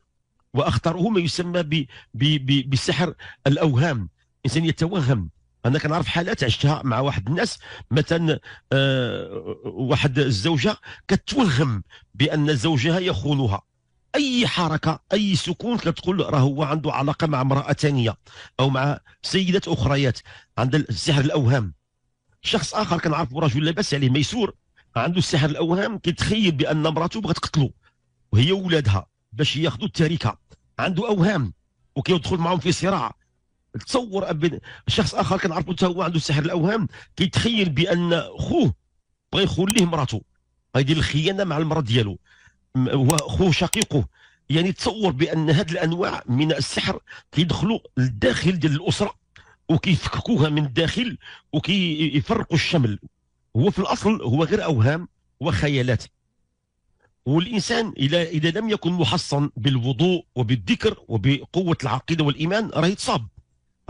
A: واخطره ما يسمى ب ب ب بسحر الاوهام الانسان يتوهم انا كنعرف حالات عشتها مع واحد الناس مثلا آه واحد الزوجه كتوهم بان زوجها يخونها اي حركه اي سكون كتقول راه هو عنده علاقه مع امراه ثانيه او مع سيدات اخريات عند السحر الاوهام شخص اخر كنعرفه رجل لاباس عليه ميسور عنده السحر الاوهام كيتخيل بان مراته بغات تقتلو وهي ولادها باش ياخذوا التركه عنده اوهام وكيدخل معهم في صراع تصور أبن شخص اخر كنعرفو حتى هو عنده سحر الاوهام كيتخيل بان خوه بغى يخون ليه مراته غيدير الخيانه مع المراه ديالو واخوه شقيقه يعني تصور بان هذه الانواع من السحر كيدخلوا للداخل ديال الاسره وكيفككوها من الداخل وكيفرقوا الشمل هو في الاصل هو غير اوهام وخيالات والانسان اذا اذا لم يكن محصن بالوضوء وبالذكر وبقوه العقيده والايمان راه يتصاب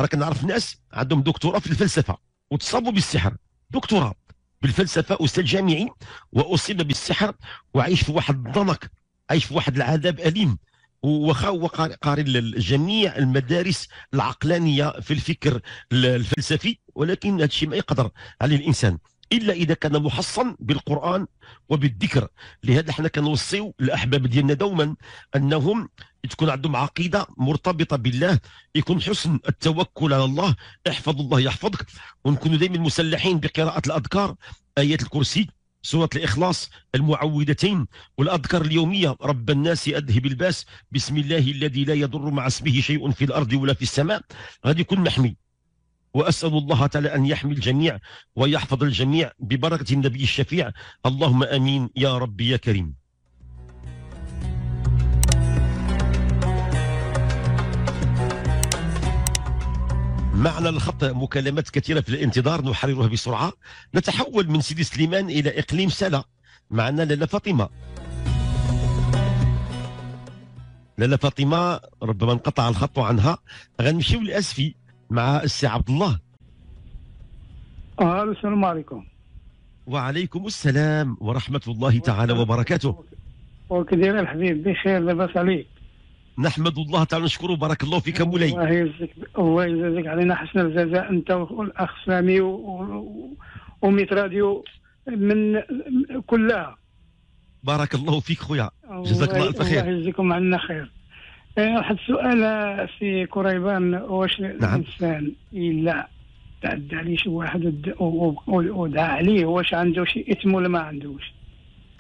A: راه كنعرف ناس عندهم دكتوراه في الفلسفه وتصابوا بالسحر دكتوراه بالفلسفه استاذ جامعي واصيب بالسحر وعيش في واحد الضنك عايش في واحد العذاب اليم وخا هو قاري جميع المدارس العقلانيه في الفكر الفلسفي ولكن هذا الشيء ما يقدر عليه الانسان الا اذا كان محصن بالقران وبالذكر لهذا احنا كنوصيو الاحباب ديالنا دوما انهم تكون عندهم عقيده مرتبطه بالله يكون حسن التوكل على الله احفظ الله يحفظك ونكونوا دائما مسلحين بقراءه الاذكار ايات الكرسي سورة الإخلاص المعوذتين والأذكار اليومية رب الناس أذهب الباس بسم الله الذي لا يضر مع اسمه شيء في الأرض ولا في السماء غادي يكون محمي وأسأل الله تعالى أن يحمي الجميع ويحفظ الجميع ببركة النبي الشفيع اللهم أمين يا ربي يا كريم معنا الخط مكالمات كثيرة في الانتظار نحررها بسرعة نتحول من سيدي سليمان إلى إقليم سلا معنا لاله فاطمة لاله فاطمة ربما انقطع الخط عنها غنمشيو لأسفي مع السي عبد الله الو آه، السلام عليكم وعليكم السلام ورحمه الله تعالى وبركاته
B: وكدير الحبيب بخير لاباس عليك
A: نحمد الله تعالى نشكره بارك الله فيك مولاي
B: الله يجزيك الله يجزيك علينا حسن الجزاء انت والاخ سامي وميت راديو من كلها
A: بارك الله فيك خويا جزاك الله الف خير الله
B: يجزيكم عنا خير آه، واحد السؤال آه، سي كريبان واش نعم. الانسان الا تعدى عليه شي واحد ودعا عليه واش عنده شي اثم ولا ما عندوش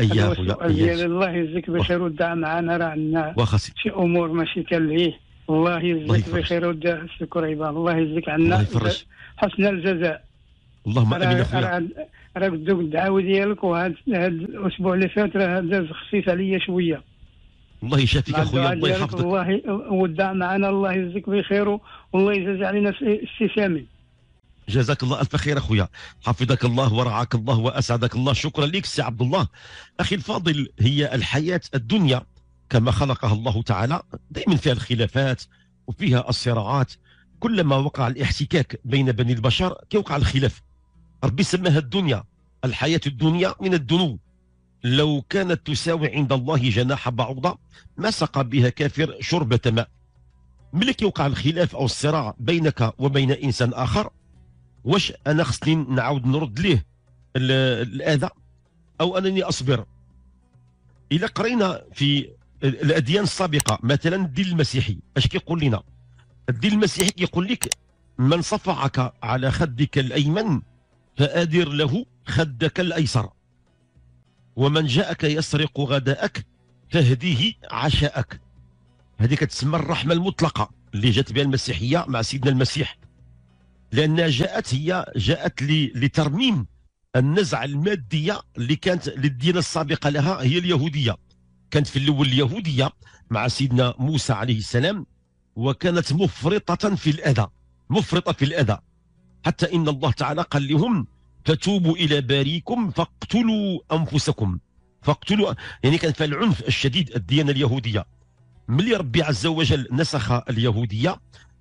A: اياه ولا اياه
B: الله يجزيك بخير ودعا معنا راه عندنا شي امور ماشي كالهيه الله يجزيك بخير ودعا سي كريبان الله يجزيك عنا حسن الجزاء
A: اللهم امين اخويا
B: راك دوك الدعاوى ديالك وهذا الاسبوع اللي فات راه داز خفيف عليا شويه
A: الله يشافيك اخويا الله يحفظك
B: الله ودع معنا الله يجزيك بخير والله يجازي علينا السي سامي
A: جزاك الله الف خير اخويا حفظك الله ورعاك الله واسعدك الله شكرا لك سي عبد الله اخي الفاضل هي الحياه الدنيا كما خلقها الله تعالى دائما فيها الخلافات وفيها الصراعات كلما وقع الاحتكاك بين بني البشر كيوقع الخلاف ربي سماها الدنيا الحياه الدنيا من الدنو لو كانت تساوي عند الله جناح بعوضة ما سقى بها كافر شربة ماء ملك يوقع الخلاف أو الصراع بينك وبين إنسان آخر واش أنا خصني نعاود نرد ليه الأذى أو أنني أصبر إلى قرينا في الأديان السابقة مثلا الدين المسيحي أش كيقول لنا الدين المسيحي كيقول لك من صفعك على خدك الأيمن فأدر له خدك الأيسر ومن جاءك يسرق غداءك تهديه عشاءك هذه كتسمى الرحمة المطلقة اللي جات بها المسيحية مع سيدنا المسيح لأنها جاءت هي جاءت لترميم النزعة المادية اللي كانت للدين السابقة لها هي اليهودية كانت في الأول اليهودية مع سيدنا موسى عليه السلام وكانت مفرطة في الأذى مفرطة في الأذى حتى إن الله تعالى قال لهم فتوبوا إلى باريكم فاقتلوا أنفسكم فاقتلوا يعني كان العنف الشديد الديانة اليهودية ملي ربي عز وجل نسخ اليهودية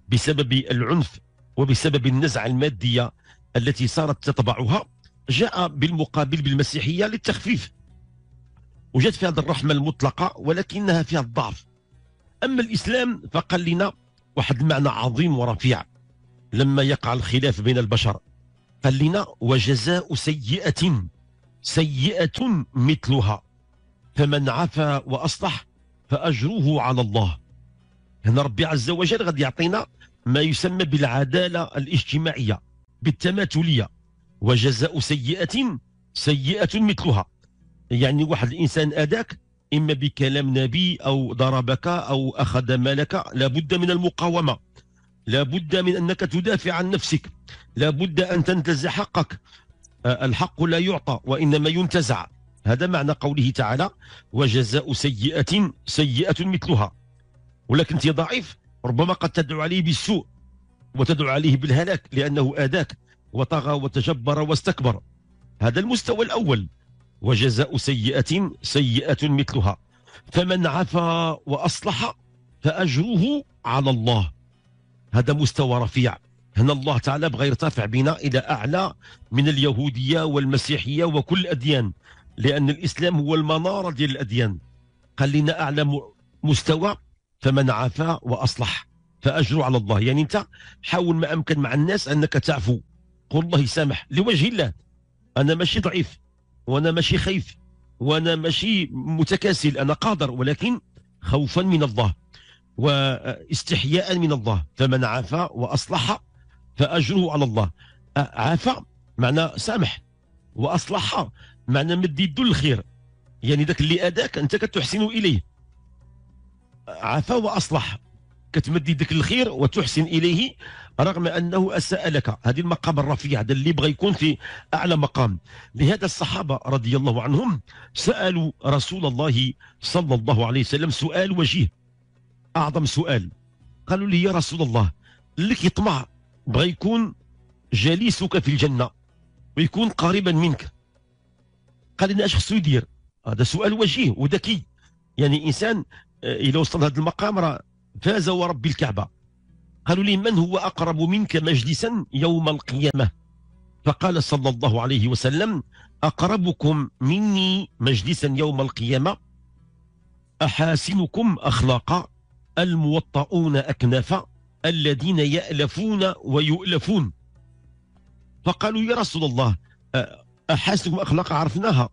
A: بسبب العنف وبسبب النزعة المادية التي صارت تطبعها جاء بالمقابل بالمسيحية للتخفيف وجد في هذه الرحمة المطلقة ولكنها فيها الضعف أما الإسلام فقال لنا واحد المعنى عظيم ورفيع لما يقع الخلاف بين البشر قال لنا وجزاء سيئة سيئة مثلها فمن عفا وأصلح فأجره على الله هنا ربي عز وجل غادي يعطينا ما يسمى بالعدالة الاجتماعية بالتماثلية وجزاء سيئة سيئة مثلها يعني واحد الإنسان أداك إما بكلام نبي أو ضربك أو أخذ مالك لابد من المقاومة لا بد من أنك تدافع عن نفسك لا بد أن تنتزع حقك الحق لا يعطى وإنما ينتزع هذا معنى قوله تعالى وجزاء سيئة سيئة مثلها ولكن أنت ضعيف ربما قد تدعو عليه بالسوء وتدعو عليه بالهلاك لأنه آذاك وطغى وتجبر واستكبر هذا المستوى الأول وجزاء سيئة سيئة مثلها فمن عفا وأصلح فأجره على الله هذا مستوى رفيع هنا الله تعالى بغى يرتفع بنا إلى أعلى من اليهودية والمسيحية وكل الأديان لأن الإسلام هو المنارة ديال الأديان قال لنا أعلى مستوى فمن عفا وأصلح فأجر على الله يعني أنت حاول ما أمكن مع الناس أنك تعفو قل الله يسامح لوجه الله أنا ماشي ضعيف وأنا ماشي خايف وأنا ماشي متكاسل أنا قادر ولكن خوفا من الله واستحياء من الله فمن عفا وأصلح فأجره على الله عفا معنى سامح وأصلح معنى مد يد الخير يعني ذاك اللي أذاك أنت كتحسن إليه عفا وأصلح كتمد يدك الخير وتحسن إليه رغم أنه أساء لك هذه المقام الرفيع هذا اللي بغى يكون في أعلى مقام لهذا الصحابة رضي الله عنهم سألوا رسول الله صلى الله عليه وسلم سؤال وجيه اعظم سؤال قالوا لي يا رسول الله لك يطمع بغى يكون جليسك في الجنه ويكون قريبا منك قال لنا اش خصو يدير هذا سؤال وجيه وذكي يعني انسان الى آه، وصل هذا المقام راه فاز ورب الكعبه قالوا لي من هو اقرب منك مجلسا يوم القيامه فقال صلى الله عليه وسلم اقربكم مني مجلسا يوم القيامه احاسنكم اخلاقا الموطؤون أكنافا الذين يألفون ويؤلفون فقالوا يا رسول الله أحاسكم أخلاق عرفناها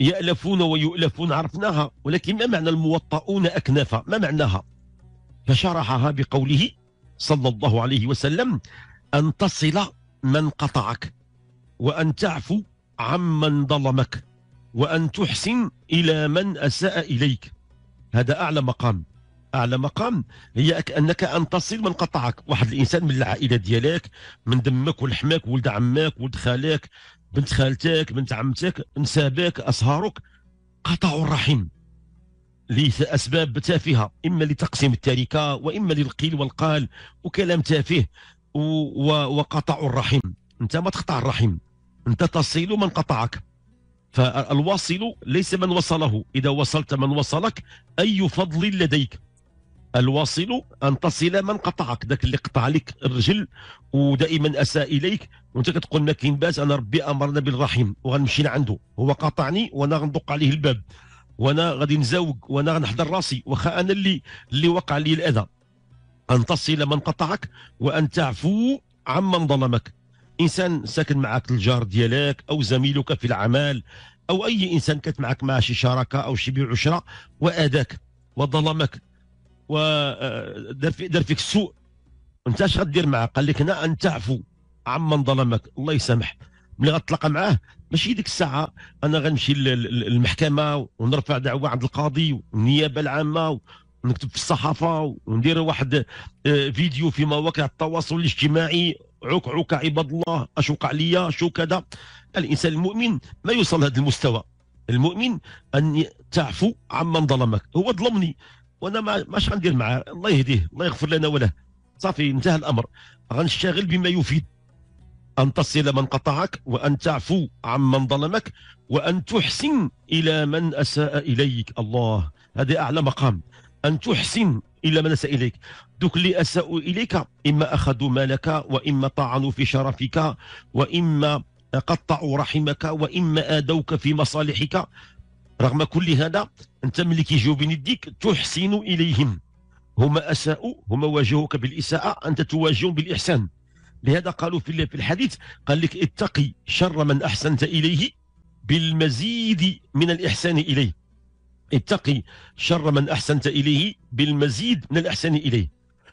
A: يألفون ويؤلفون عرفناها ولكن ما معنى الموطؤون أكنافا ما معناها فشرحها بقوله صلى الله عليه وسلم أن تصل من قطعك وأن تعفو عمن ظلمك وأن تحسن إلى من أساء إليك هذا أعلى مقام اعلى مقام هي انك ان تصل من قطعك واحد الانسان من العائله ديالك من دمك ولحمك ولد عماك ولد خالك بنت خالتك بنت عمتك نسابك اصهارك قطعوا الرحم لاسباب تافهه اما لتقسيم التركه واما للقيل والقال وكلام تافه وقطعوا الرحم انت ما تقطع الرحم انت تصل من قطعك فالواصل ليس من وصله إذا وصلت من وصلك أي فضل لديك الواصل ان تصل من قطعك ذاك اللي قطع لك الرجل ودائما اساء اليك وانت كتقول لنا كاين باس انا ربي امرنا بالرحم وغنمشي لعنده هو قاطعني وانا غندق عليه الباب وانا غادي نزاوج وانا غنحضر راسي واخا انا اللي اللي وقع لي الاذى ان تصل من قطعك وان تعفو عمن ظلمك انسان ساكن معك الجار ديالك او زميلك في العمل او اي انسان كانت معك مع شي شراكه او شي بيع عشره واذاك وظلمك ودار آه، في دار فيك السوء انت اش غدير معاه قال لك هنا ان تعفو عمن ظلمك الله يسامح ملي غتلاقى معاه ماشي ديك الساعه انا غنمشي للمحكمه ونرفع دعوه عند القاضي والنيابه العامه ونكتب في الصحافه وندير واحد آه، فيديو في مواقع التواصل الاجتماعي عك عك عباد الله اش وقع ليا شو كذا الانسان المؤمن ما يوصل لهذا المستوى المؤمن ان تعفو عمن ظلمك هو ظلمني وانا ما ماش غندير معاه الله يهديه الله يغفر لنا وله صافي انتهى الامر غنشتغل بما يفيد أن تصل من قطعك وأن تعفو عمن ظلمك وأن تحسن إلى من أساء إليك الله هذا أعلى مقام أن تحسن إلى من أساء إليك دوك اللي أساءوا إليك إما أخذوا مالك وإما طعنوا في شرفك وإما قطعوا رحمك وإما آدوك في مصالحك رغم كل هذا انت ملي كيجيو بين يديك تحسن اليهم هما اساءوا هما واجهوك بالاساءه انت تواجههم بالاحسان لهذا قالوا في في الحديث قال لك اتقي شر من احسنت اليه بالمزيد من الاحسان اليه اتقي شر من احسنت اليه بالمزيد من الاحسان اليه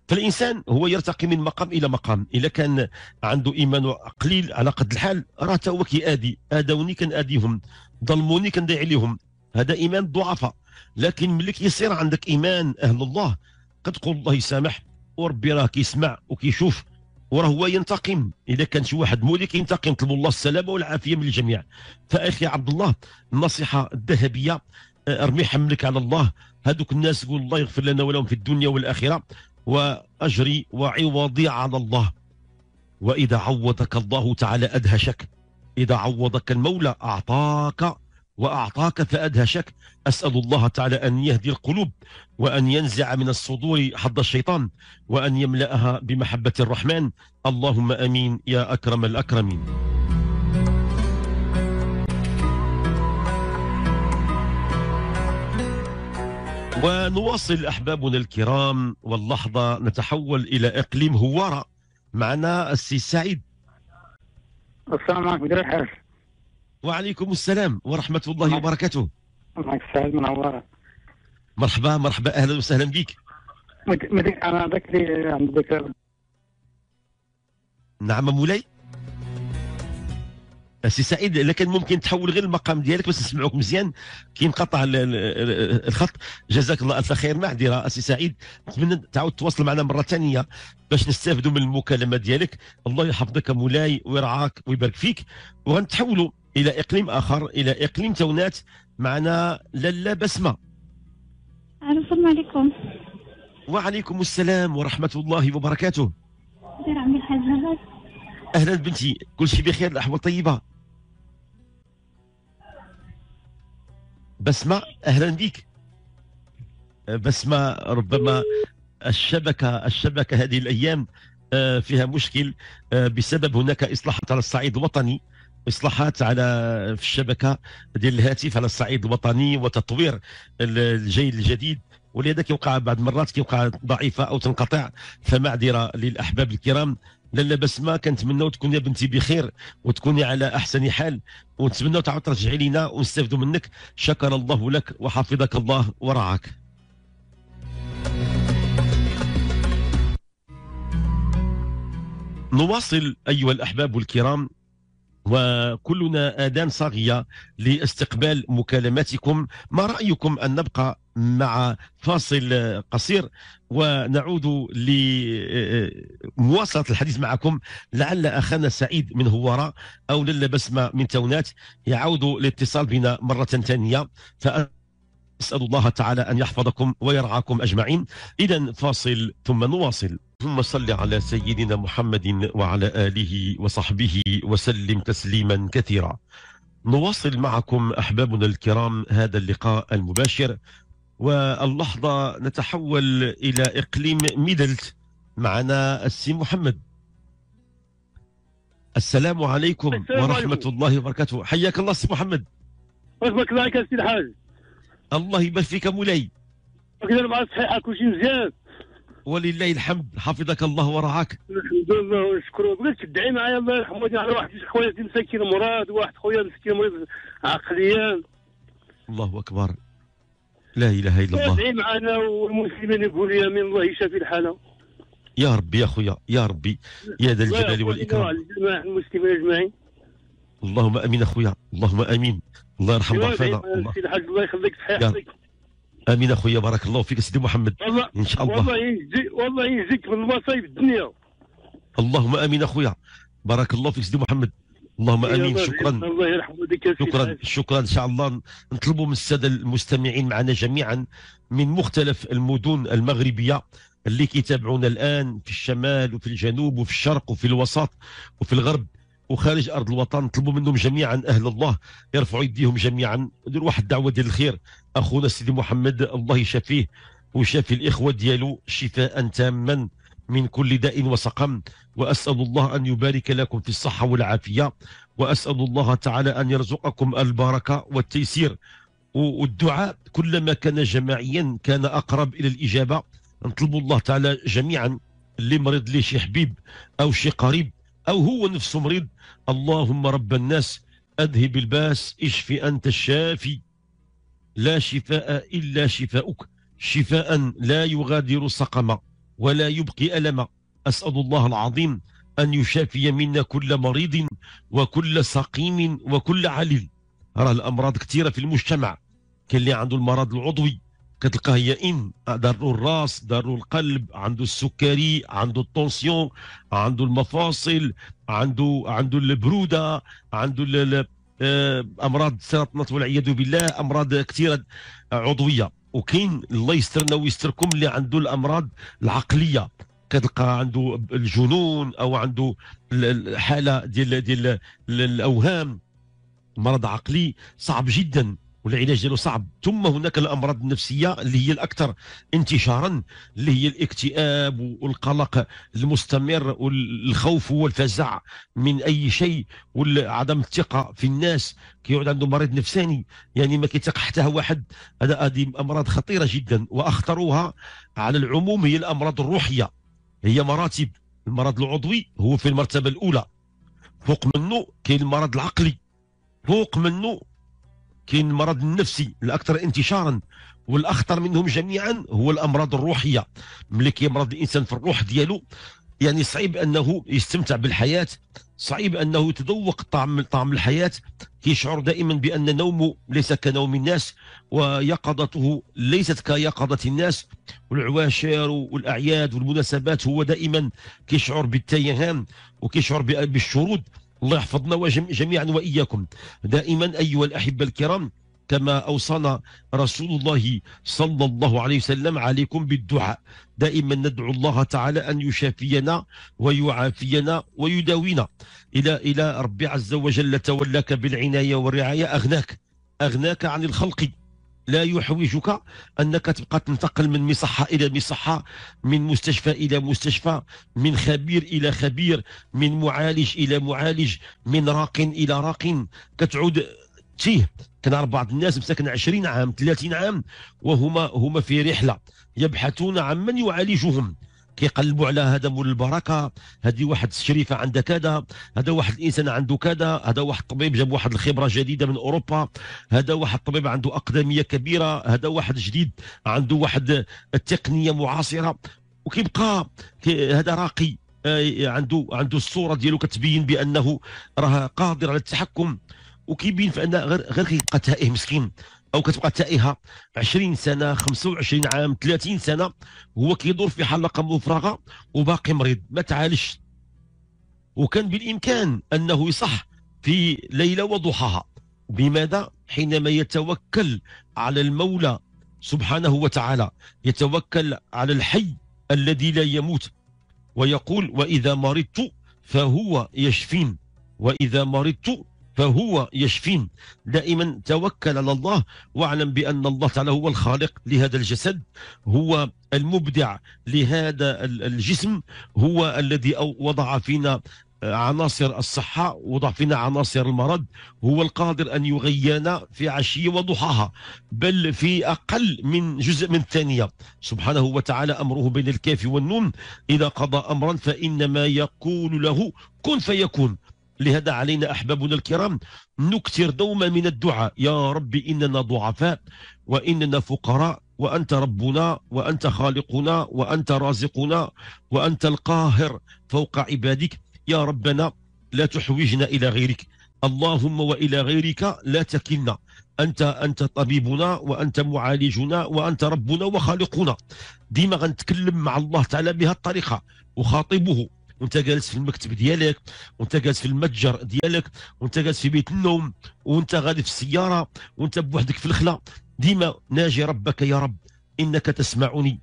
A: فالانسان هو يرتقي من مقام الى مقام اذا كان عنده ايمان قليل على قد الحال راه هو كيادي ادوني كناديهم ظلموني كندعي عليهم هذا إيمان ضعفاء لكن ملي كيصير عندك إيمان أهل الله كتقول الله يسامح وربي راه كيسمع وكيشوف وراه هو ينتقم اذا كان شي واحد مولي كينتقم طلبوا الله السلامه والعافيه من الجميع فاخي عبد الله النصيحه الذهبيه آه، ارمي حملك على الله هذوك الناس يقول الله يغفر لنا ولهم في الدنيا والاخره واجري وعوضي على الله واذا عوضك الله تعالى ادهشك اذا عوضك المولى اعطاك وأعطاك فأدهشك أسأل الله تعالى أن يهدي القلوب وأن ينزع من الصدور حظ الشيطان وأن يملأها بمحبة الرحمن اللهم أمين يا أكرم الأكرمين ونواصل أحبابنا الكرام واللحظة نتحول إلى إقليم هوارة معنا السي سعيد السلام عليكم وعليكم السلام ورحمة الله وبركاته معك سعيد عوارة مرحبا مرحبا أهلا وسهلا بك
B: مديك أنا عند ذكر
A: نعم مولاي سي سعيد لكن ممكن تحول غير المقام ديالك باش نسمعوك مزيان كينقطع الخط جزاك الله الف خير معذره سي سعيد نتمنى تعاود تواصل معنا مره ثانيه باش نستافدوا من المكالمه ديالك الله يحفظك مولاي ويرعاك ويبارك فيك وغنتحولوا الى اقليم اخر الى اقليم تونات معنا للا بسمه
B: السلام عليكم
A: وعليكم السلام ورحمه الله وبركاته دير عمي الحاج اهلا بنتي كل شيء بخير الاحوال طيبه بسمه اهلا بك بسمه ربما الشبكه الشبكه هذه الايام آه، فيها مشكل آه، بسبب هناك اصلاحات على الصعيد الوطني اصلاحات على في الشبكه ديال الهاتف على الصعيد الوطني وتطوير الجيل الجديد ولهذا كيوقع بعض المرات كيوقع ضعيفه او تنقطع فمعذره للاحباب الكرام لاله بسمه كنتمناو تكوني بنتي بخير وتكوني على احسن حال ونتمناو تعاود ترجعي لينا ونستافدوا منك شكر الله لك وحفظك الله ورعاك نواصل ايها الاحباب الكرام وكلنا آذان صاغية لاستقبال مكالماتكم ما رأيكم أن نبقى مع فاصل قصير ونعود لمواصلة الحديث معكم لعل أخانا سعيد من هوارة أو للا بسمة من تونات يعود الاتصال بنا مرة ثانية فأسأل الله تعالى أن يحفظكم ويرعاكم أجمعين إذا فاصل ثم نواصل اللهم صل على سيدنا محمد وعلى آله وصحبه وسلم تسليما كثيرا نواصل معكم أحبابنا الكرام هذا اللقاء المباشر واللحظة نتحول إلى إقليم ميدلت معنا السي محمد السلام عليكم السلام ورحمة عليكم. الله وبركاته حياك الله سي محمد رحمك الله عليك السي الحاج الله يبارك فيك مولاي كذا مع الصحيحة كل شيء مزيان ولله الحمد حفظك الله ورعاك
B: الحمد لله ونشكره بغيت تدعي معايا الله يرحمه على واحد خويا مساكين مراد واحد خويا مسكين مريض عقليا
A: الله اكبر لا اله الا الله
B: ادعي معنا والمسلمين يقولوا امين الله يشافي الحاله
A: يا ربي يا خويا يا ربي يا ذا الجلال والاكرام المسلمين اجمعين اللهم امين اخويا اللهم امين الله يرحم ضعفنا
B: الله يخليك صحيح
A: امين اخويا بارك الله فيك سيدي محمد والله ان شاء الله والله يجزي
B: والله يجزيك من المصايب الدنيا
A: اللهم امين اخويا بارك الله فيك سيدي محمد اللهم امين شكرا الله
B: يرحم والديك شكرا
A: شكرا ان شاء الله نطلبوا من الساده المستمعين معنا جميعا من مختلف المدن المغربيه اللي كيتابعونا الان في الشمال وفي الجنوب وفي الشرق وفي الوسط وفي الغرب وخارج ارض الوطن نطلبوا منهم جميعا اهل الله يرفعوا يديهم جميعا ويديروا واحد الدعوه ديال الخير اخونا سيدي محمد الله يشافيه ويشافي الاخوه ديالو شفاء تاما من كل داء وسقم واسال الله ان يبارك لكم في الصحه والعافيه واسال الله تعالى ان يرزقكم البركه والتيسير والدعاء كلما كان جماعيا كان اقرب الى الاجابه نطلب الله تعالى جميعا اللي مريض لي شي حبيب او شي قريب او هو نفسه مريض اللهم رب الناس اذهب الباس اشفي انت الشافي لا شفاء إلا شفاؤك شفاء لا يغادر سقما ولا يبقي ألما أسأل الله العظيم أن يشافي منا كل مريض وكل سقيم وكل عليل راه الأمراض كثيرة في المجتمع كاين اللي عنده المرض العضوي كتلقاه يا ان دارو الراس دارو القلب عنده السكري عنده الطونسيون عنده المفاصل عنده عنده البروده عنده آه، امراض سرطانات والعياذ بالله امراض كثيره آه، عضويه وكاين الله يسترنا ويستركم اللي عنده الامراض العقليه كتلقى عنده الجنون او عنده الحاله ديال ديال الاوهام مرض عقلي صعب جدا والعلاج ديالو صعب ثم هناك الامراض النفسيه اللي هي الاكثر انتشارا اللي هي الاكتئاب والقلق المستمر والخوف والفزع من اي شيء وعدم الثقه في الناس كيعود عنده مريض نفساني يعني ما كيثق حتى واحد هذا هذه امراض خطيره جدا واخطرها على العموم هي الامراض الروحيه هي مراتب المرض العضوي هو في المرتبه الاولى فوق منه كاين المرض العقلي فوق منه كاين المرض النفسي الاكثر انتشارا والاخطر منهم جميعا هو الامراض الروحيه ملي كيمرض الانسان في الروح ديالو يعني صعيب انه يستمتع بالحياه صعيب انه يتذوق طعم طعم الحياه كيشعر دائما بان نومه ليس كنوم الناس ويقظته ليست كيقظه الناس والعواشر والاعياد والمناسبات هو دائما كيشعر بالتيهان وكيشعر بالشرود الله يحفظنا جميعا وإياكم دائما أيها الأحبة الكرام كما أوصانا رسول الله صلى الله عليه وسلم عليكم بالدعاء دائما ندعو الله تعالى أن يشافينا ويعافينا ويداوينا إلى إلى ربي عز وجل تولاك بالعناية والرعاية أغناك أغناك عن الخلق لا يحوجك أنك تبقى تنتقل من مصحة إلى مصحة من مستشفى إلى مستشفى من خبير إلى خبير من معالج إلى معالج من راق إلى راق كتعود تيه كنعرف بعض الناس مساكن 20 عام 30 عام وهما هما في رحلة يبحثون عن من يعالجهم كيقلبوا على هذا مول البركه هذه واحد الشريفه عندها كذا هذا واحد الانسان عنده كذا هذا واحد الطبيب جاب واحد الخبره جديده من اوروبا هذا واحد الطبيب عنده اقدميه كبيره هذا واحد جديد عنده واحد التقنيه معاصره وكيبقى هذا راقي آه، عنده عنده الصوره ديالو كتبين بانه راه قادر على التحكم وكيبين في ان غير غير كيبقى تائه مسكين او كتبقى تائهه 20 سنه 25 عام 30 سنه هو كيدور في حلقه مفرغه وباقي مريض ما تعالجش وكان بالامكان انه يصح في ليله وضحاها بماذا حينما يتوكل على المولى سبحانه وتعالى يتوكل على الحي الذي لا يموت ويقول واذا مرضت فهو يشفين واذا مرضت فهو يشفين دائما توكل على الله واعلم بأن الله تعالى هو الخالق لهذا الجسد هو المبدع لهذا الجسم هو الذي وضع فينا عناصر الصحة وضع فينا عناصر المرض هو القادر أن يغيانا في عشية وضحاها بل في أقل من جزء من الثانية سبحانه وتعالى أمره بين الكاف والنون إذا قضى أمرا فإنما يقول له كن فيكون لهذا علينا أحبابنا الكرام نكثر دوما من الدعاء يا رب إننا ضعفاء وإننا فقراء وأنت ربنا وأنت خالقنا وأنت رازقنا وأنت القاهر فوق عبادك يا ربنا لا تحوجنا إلى غيرك اللهم وإلى غيرك لا تكلنا أنت أنت طبيبنا وأنت معالجنا وأنت ربنا وخالقنا ديما غنتكلم مع الله تعالى بهذه الطريقة وخاطبه وانت جالس في المكتب ديالك وانت جالس في المتجر ديالك وانت جالس في بيت النوم وانت غادي في السياره وانت بوحدك في الخلا ديما ناجي ربك يا رب انك تسمعني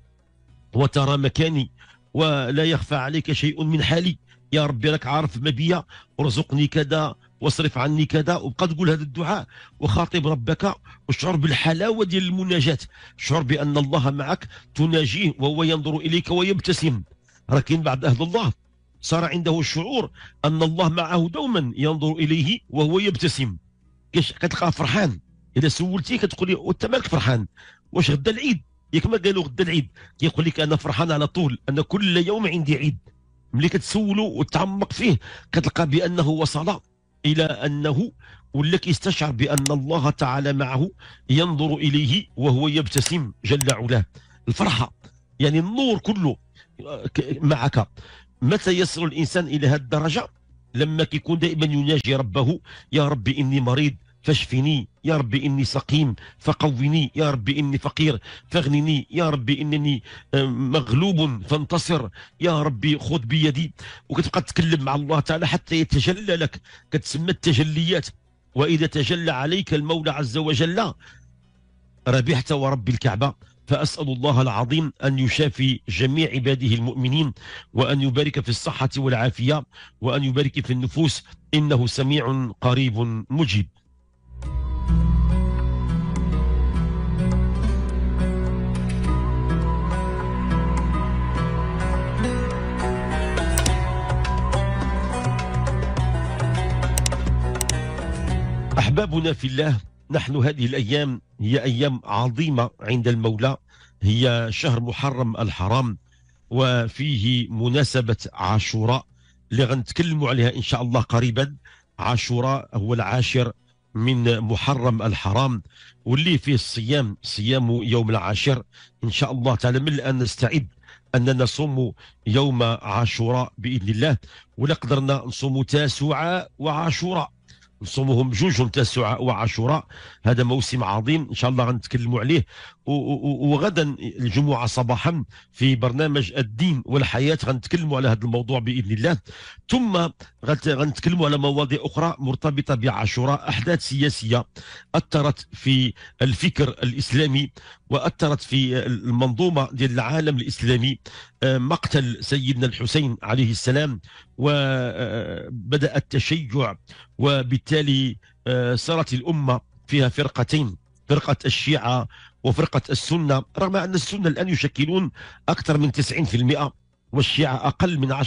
A: وترى مكاني ولا يخفى عليك شيء من حالي يا ربي راك عارف ما بيا ارزقني كذا واصرف عني كذا وبقى تقول هذا الدعاء وخاطب ربك واشعر بالحلاوه ديال المناجاه شعر بان الله معك تناجيه وهو ينظر اليك ويبتسم راه كاين بعض اهل الله صار عنده الشعور أن الله معه دوما ينظر إليه وهو يبتسم كاش كتلقاه فرحان إذا سولتيه كتقول لي أنت مالك فرحان واش غدا العيد ياك ما قالوا غدا العيد كيقول لك أنا فرحان على طول أنا كل يوم عندي عيد ملي كتسولو وتعمق فيه كتلقى بأنه وصل إلى أنه ولا كيستشعر بأن الله تعالى معه ينظر إليه وهو يبتسم جل علاه الفرحة يعني النور كله آه، معك متى يصل الإنسان إلى هذه الدرجة لما كيكون دائما يناجي ربه يا ربي إني مريض فاشفني يا ربي إني سقيم فقوني يا ربي إني فقير فاغنني يا ربي إنني آه، مغلوب فانتصر يا ربي خذ بيدي وكتبقى تتكلم مع الله تعالى حتى يتجلى لك كتسمى التجليات وإذا تجلى عليك المولى عز وجل ربحت ورب الكعبة فأسأل الله العظيم أن يشافي جميع عباده المؤمنين وأن يبارك في الصحة والعافية وأن يبارك في النفوس إنه سميع قريب مجيب أحبابنا في الله نحن هذه الأيام هي أيام عظيمة عند المولى هي شهر محرم الحرام وفيه مناسبة عاشوراء اللي غنتكلموا عليها إن شاء الله قريبا عاشوراء هو العاشر من محرم الحرام واللي فيه الصيام صيام يوم العاشر إن شاء الله تعالى من الآن نستعد أننا نصوم يوم عاشوراء بإذن الله ولا قدرنا نصوم تاسوعاء وعاشوراء نصوموهم جوج التاسع وعاشوراء هذا موسم عظيم ان شاء الله غنتكلموا عليه وغدا الجمعه صباحا في برنامج الدين والحياه غنتكلموا على هذا الموضوع باذن الله ثم غنتكلموا على مواضيع اخرى مرتبطه بعاشوراء احداث سياسيه اثرت في الفكر الاسلامي واثرت في المنظومه ديال العالم الاسلامي آه، مقتل سيدنا الحسين عليه السلام وبدا آه، التشيع وبالتالي آه، صارت الامه فيها فرقتين فرقه الشيعه وفرقه السنه رغم ان السنه الان يشكلون اكثر من 90% والشيعة أقل من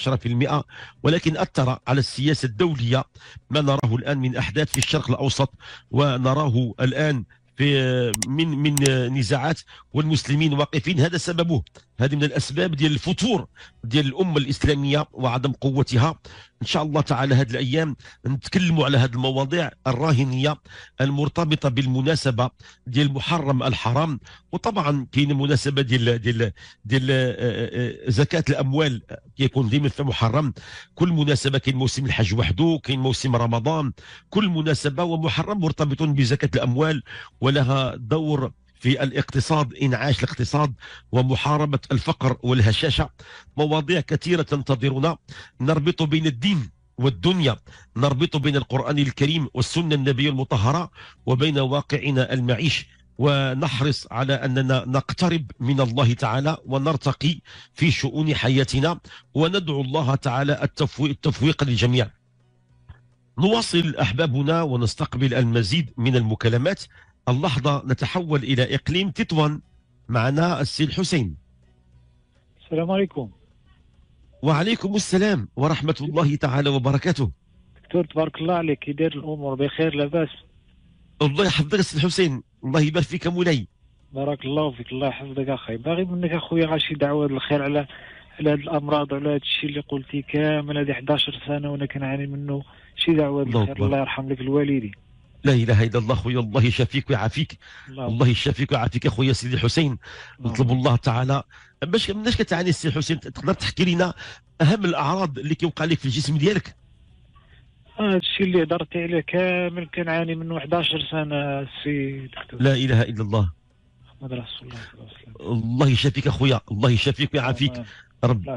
A: 10% ولكن أثر على السياسة الدولية ما نراه الآن من أحداث في الشرق الأوسط ونراه الآن في من من نزاعات والمسلمين واقفين هذا سببه هذه من الاسباب ديال الفتور ديال الامه الاسلاميه وعدم قوتها ان شاء الله تعالى هذه الايام نتكلموا على هذه المواضيع الراهنيه المرتبطه بالمناسبه ديال محرم الحرام وطبعا كاين المناسبه ديال ديال ديال آه، آه، آه، زكاه الاموال كيكون ديما في محرم كل مناسبه كاين موسم الحج وحده كاين موسم رمضان كل مناسبه ومحرم مرتبط بزكاه الاموال ولها دور في الاقتصاد إنعاش الاقتصاد ومحاربة الفقر والهشاشة مواضيع كثيرة تنتظرنا نربط بين الدين والدنيا نربط بين القرآن الكريم والسنة النبي المطهرة وبين واقعنا المعيش ونحرص على أننا نقترب من الله تعالى ونرتقي في شؤون حياتنا وندعو الله تعالى التفويق للجميع نواصل أحبابنا ونستقبل المزيد من المكالمات اللحظة نتحول إلى إقليم تطوان معنا السيد الحسين السلام عليكم وعليكم السلام ورحمة الله تعالى وبركاته دكتور تبارك الله عليك كي الأمور بخير لاباس الله يحفظك السيد الحسين الله يبارك فيك مولاي بارك الله فيك الله يحفظك اخي باغي منك اخويا غير دعوه الخير على
B: على هاد الامراض وعلى هاد الشيء اللي قلتي كامل هذه 11 سنه وانا كنعاني منه شي
A: دعوه الخير الله يرحم لك الوالدين لا اله الا الله خويا الله يشافيك ويعافيك الله يشافيك ويعافيك خويا سيدي الحسين نطلب الله تعالى باش مناش كتعاني سيدي الحسين تقدر تحكي لنا اهم الاعراض اللي كيوقع لك في الجسم ديالك
B: هذا الشيء اللي هضرتي عليه كامل كنعاني منه 11 سنه سي
A: لا اله الا الله محمد رسول الله صلى الله عليه وسلم الله يشافيك اخويا الله يشافيك ويعافيك ربي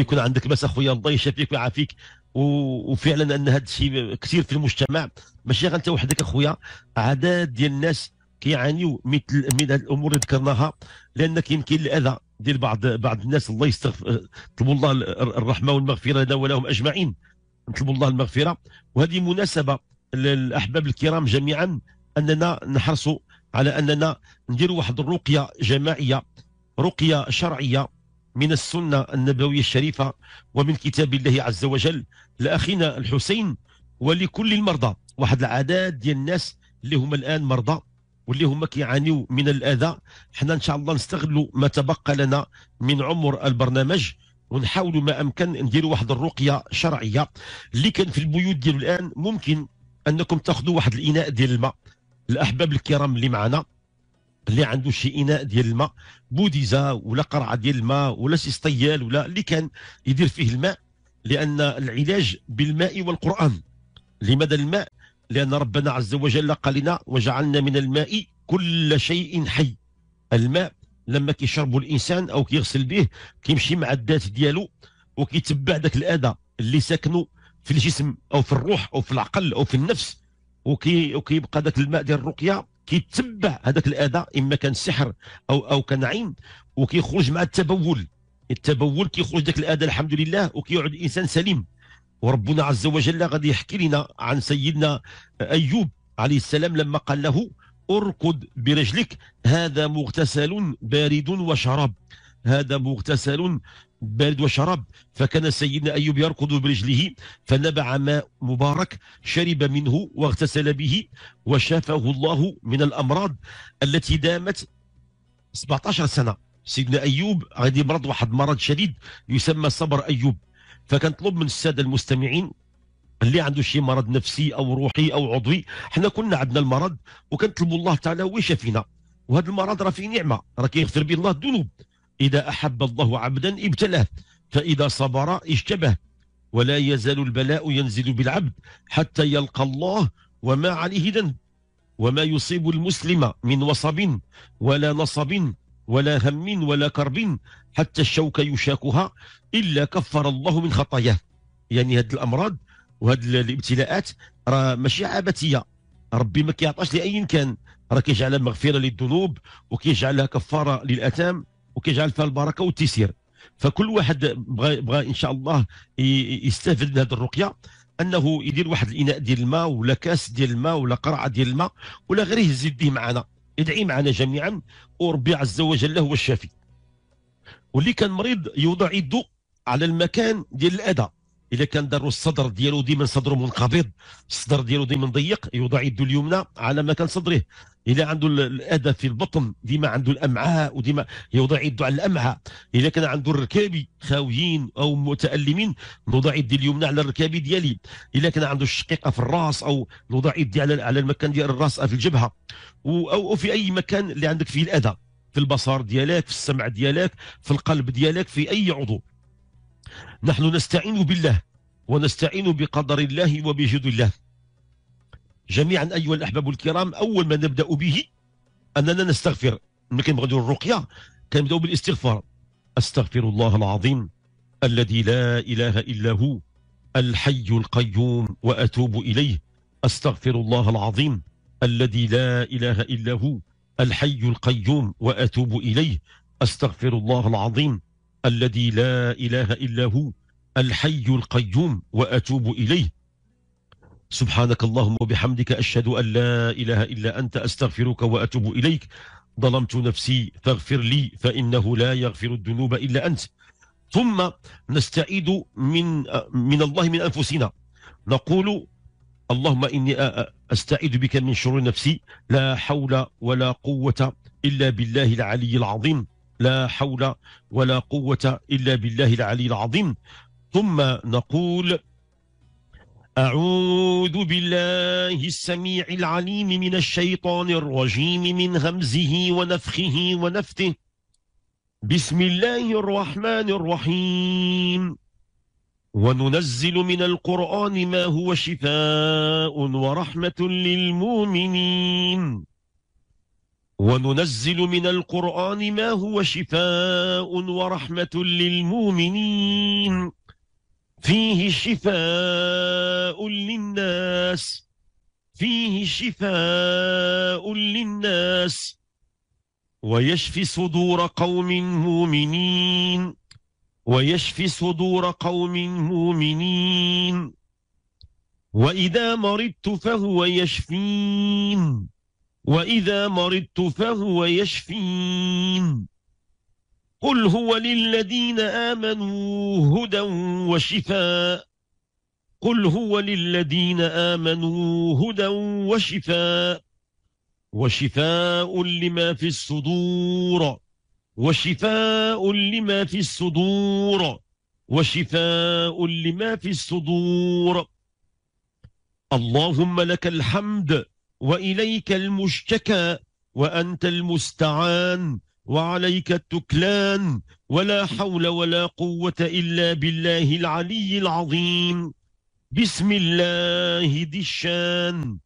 A: يكون عندك بس اخويا الله يشفيك ويعافيك وفعلا ان هذا الشيء كثير في المجتمع ماشي غير انت وحدك اخويا عدد ديال الناس كيعانيو مثل من هذه الامور اللي ذكرناها لان كيمكن الاذى ديال بعض بعض الناس الله يستغفر نطلبوا الله الرحمه والمغفره لنا ولهم اجمعين نطلبوا الله المغفره وهذه مناسبه للاحباب الكرام جميعا اننا نحرصوا على اننا نديروا واحد الرقيه جماعيه رقيه شرعيه من السنة النبوية الشريفة ومن كتاب الله عز وجل لأخينا الحسين ولكل المرضى واحد العداد ديال الناس اللي هما الآن مرضى واللي هما كيعانيو من الأذى حنا إن شاء الله نستغلوا ما تبقى لنا من عمر البرنامج ونحاولوا ما أمكن نديروا واحد الرقية شرعية اللي كان في البيوت ديالو الآن ممكن أنكم تاخذوا واحد الإناء ديال الماء الأحباب الكرام اللي معنا اللي عنده شي اناء ديال الماء بوديزه ولا قرعه ديال الماء ولا شي سطيال ولا اللي كان يدير فيه الماء لان العلاج بالماء والقران لماذا الماء لان ربنا عز وجل قال لنا وجعلنا من الماء كل شيء حي الماء لما كيشربوا الانسان او كيغسل به كيمشي مع الذات ديالو وكيتبع ذاك الاذى اللي ساكنه في الجسم او في الروح او في العقل او في النفس وكي وكيبقى ذاك الماء ديال الرقيه كيتبع هذاك الاذى اما كان سحر او او كان عين وكيخرج مع التبول التبول كيخرج ذاك الاذى الحمد لله وكيعود انسان سليم وربنا عز وجل غادي يحكي لنا عن سيدنا ايوب عليه السلام لما قال له اركض برجلك هذا مغتسل بارد وشراب هذا مغتسل بارد وشراب فكان سيدنا أيوب يركض برجله فنبع ماء مبارك شرب منه واغتسل به وشافه الله من الأمراض التي دامت 17 سنة سيدنا أيوب غادي مرض واحد مرض شديد يسمى صبر أيوب فكنطلب من السادة المستمعين اللي عنده شي مرض نفسي أو روحي أو عضوي حنا كلنا عندنا المرض وكنطلبوا الله تعالى هو وهذا المرض راه فيه نعمة راه كيغفر به الله الذنوب إذا أحب الله عبدا ابتلاه فإذا صبر اشتبه ولا يزال البلاء ينزل بالعبد حتى يلقى الله وما عليه ذنب وما يصيب المسلم من وصب ولا نصب ولا هم ولا كرب حتى الشوك يشاكها إلا كفر الله من خطاياه يعني هذه الأمراض وهذه الابتلاءات راه ماشي عبثية ربي ما كيعطاش لأي كان راه كيجعلها مغفرة للذنوب وكيجعلها كفارة للأثام وكيجعل فيها البركه والتيسير فكل واحد بغى بغى ان شاء الله يستفد من هذه الرقيه انه يدير واحد الاناء ديال الماء ولا كاس ديال الماء ولا قرعه ديال الماء ولا غير يزيد به معنا يدعي معنا جميعا وربي عز وجل هو الشافي واللي كان مريض يوضع يده على المكان ديال الاذى اذا كان داروا الصدر ديالو ديما صدره منقبض الصدر ديالو ديما ضيق يوضع يده اليمنى على مكان صدره إلا عنده الأذى في البطن ديما عنده الأمعاء وديما يوضع يده على الأمعاء إذا كان عنده الركابي خاويين أو متألمين نوضع يدي اليمنى على الركابي ديالي إذا كان عنده الشقيقة في الراس أو نوضع يدي على على المكان ديال الراس في الجبهة أو في أي مكان اللي عندك فيه الأذى في البصر ديالك في السمع ديالك في القلب ديالك في أي عضو نحن نستعين بالله ونستعين بقدر الله وبجد الله جميعا أيها الأحباب الكرام أول ما نبدأ به أننا نستغفر ملي كنبغي نديرو الرقية كنبداو بالاستغفار أستغفر الله العظيم الذي لا إله إلا هو الحي القيوم وأتوب إليه أستغفر الله العظيم الذي لا إله إلا هو الحي القيوم وأتوب إليه أستغفر الله العظيم الذي لا إله إلا هو الحي القيوم وأتوب إليه سبحانك اللهم وبحمدك أشهد أن لا إله إلا أنت أستغفرك وأتوب إليك ظلمت نفسي فاغفر لي فإنه لا يغفر الذنوب إلا أنت ثم نستعيد من من الله من أنفسنا نقول اللهم إني أستعيد بك من شرور نفسي لا حول ولا قوة إلا بالله العلي العظيم لا حول ولا قوة إلا بالله العلي العظيم ثم نقول أعوذ بالله السميع العليم من الشيطان الرجيم من همزه ونفخه ونفته بسم الله الرحمن الرحيم وننزل من القرآن ما هو شفاء ورحمة للمؤمنين وننزل من القرآن ما هو شفاء ورحمة للمؤمنين فيه شفاء للناس فيه شفاء للناس ويشفي صدور قوم مؤمنين ويشفي صدور قوم مؤمنين وإذا مرضت فهو يشفين وإذا مرضت فهو يشفين قل هو للذين آمنوا هدى وشفاء قل هو للذين آمنوا هدى وشفاء وشفاء لما في الصدور وشفاء لما في الصدور وشفاء لما في الصدور اللهم لك الحمد وإليك المشتكى وأنت المستعان وعليك التكلان ولا حول ولا قوة إلا بالله العلي العظيم بسم الله ذي الشان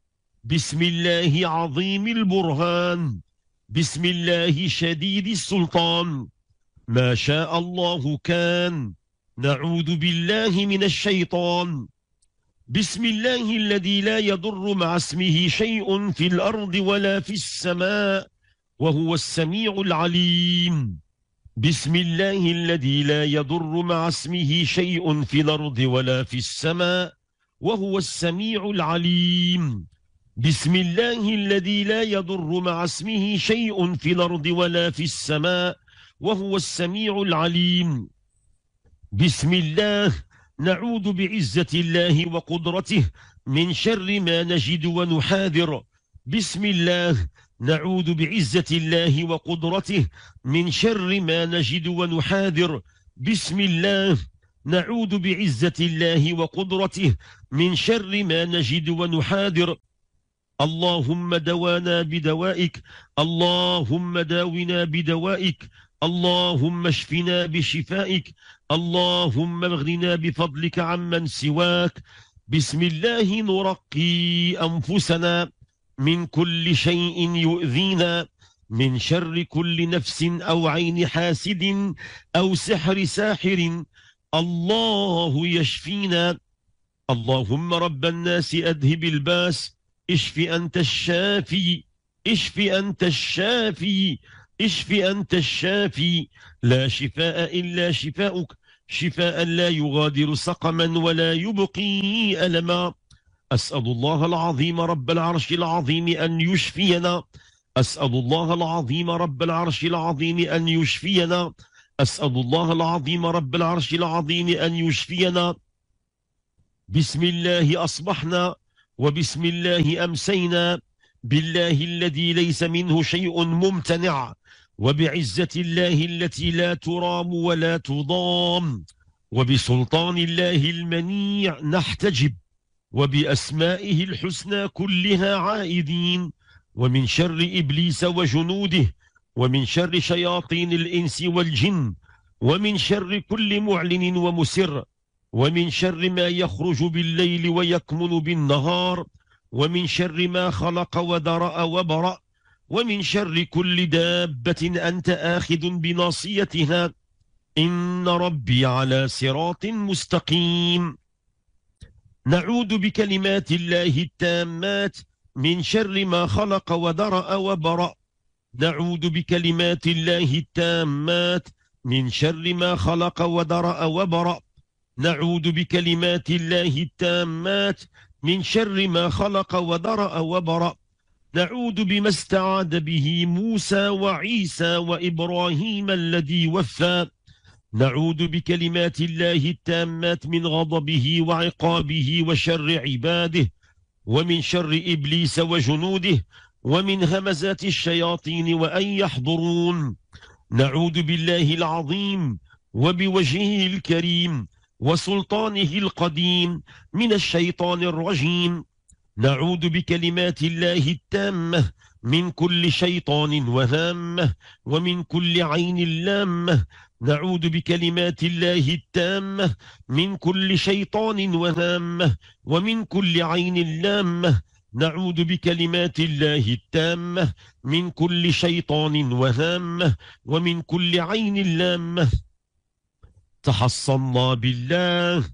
A: بسم الله عظيم البرهان بسم الله شديد السلطان ما شاء الله كان نعوذ بالله من الشيطان بسم الله الذي لا يضر مع اسمه شيء في الأرض ولا في السماء وهو السميع العليم بسم الله الذي لا يضر مع اسمه شيء في الأرض ولا في السماء وهو السميع العليم بسم الله الذي لا يضر مع اسمه شيء في الأرض ولا في السماء وهو السميع العليم بسم الله نعوذ بعزة الله وقدرته من شر ما نجد ونحاذر بسم الله نعوذ بعزة الله وقدرته من شر ما نجد ونحاذر بسم الله نعوذ بعزة الله وقدرته من شر ما نجد ونحاذر اللهم دوانا بدوائك اللهم داونا بدوائك اللهم اشفنا بشفائك اللهم اغننا بفضلك عمن سواك بسم الله نرقي أنفسنا من كل شيء يؤذينا من شر كل نفس أو عين حاسد أو سحر ساحر الله يشفينا اللهم رب الناس أذهب الباس اشف أنت الشافي اشف أنت الشافي اشف أنت الشافي لا شفاء إلا شفاؤك شفاء لا يغادر سقما ولا يبقي ألما أسأل الله العظيم رب العرش العظيم أن يشفينا أسأل الله العظيم رب العرش العظيم أن يشفينا أسأل الله العظيم رب العرش العظيم أن يشفينا بسم الله أصبحنا وبسم الله أمسينا بالله الذي ليس منه شيء ممتنع وبعزة الله التي لا ترام ولا تضام وبسلطان الله المنيع نحتجب وبأسمائه الحسنى كلها عائدين ومن شر إبليس وجنوده ومن شر شياطين الإنس والجن ومن شر كل معلن ومسر ومن شر ما يخرج بالليل ويكمن بالنهار ومن شر ما خلق ودرأ وبرأ ومن شر كل دابة أنت آخذ بناصيتها إن ربي على صراط مستقيم نعوذ بكلمات الله التامات من شر ما خلق ودرأ وبرأ نعوذ بكلمات الله التامات من شر ما خلق ودرأ وبرأ نعوذ بكلمات الله التامات من شر ما خلق ودرأ وبرأ نعوذ بما استعاذ به موسى وعيسى وإبراهيم الذي وفى نعوذ بكلمات الله التامات من غضبه وعقابه وشر عباده ومن شر إبليس وجنوده ومن همزات الشياطين وأن يحضرون نعوذ بالله العظيم وبوجهه الكريم وسلطانه القديم من الشيطان الرجيم نعوذ بكلمات الله التامة من كل شيطان وهامة ومن كل عين لامة نعود بكلمات الله التامة من كل شيطان وهامة ومن كل عين لامة نعود بكلمات الله التامة من كل شيطان وهامة ومن كل عين لامة تحصنا بالله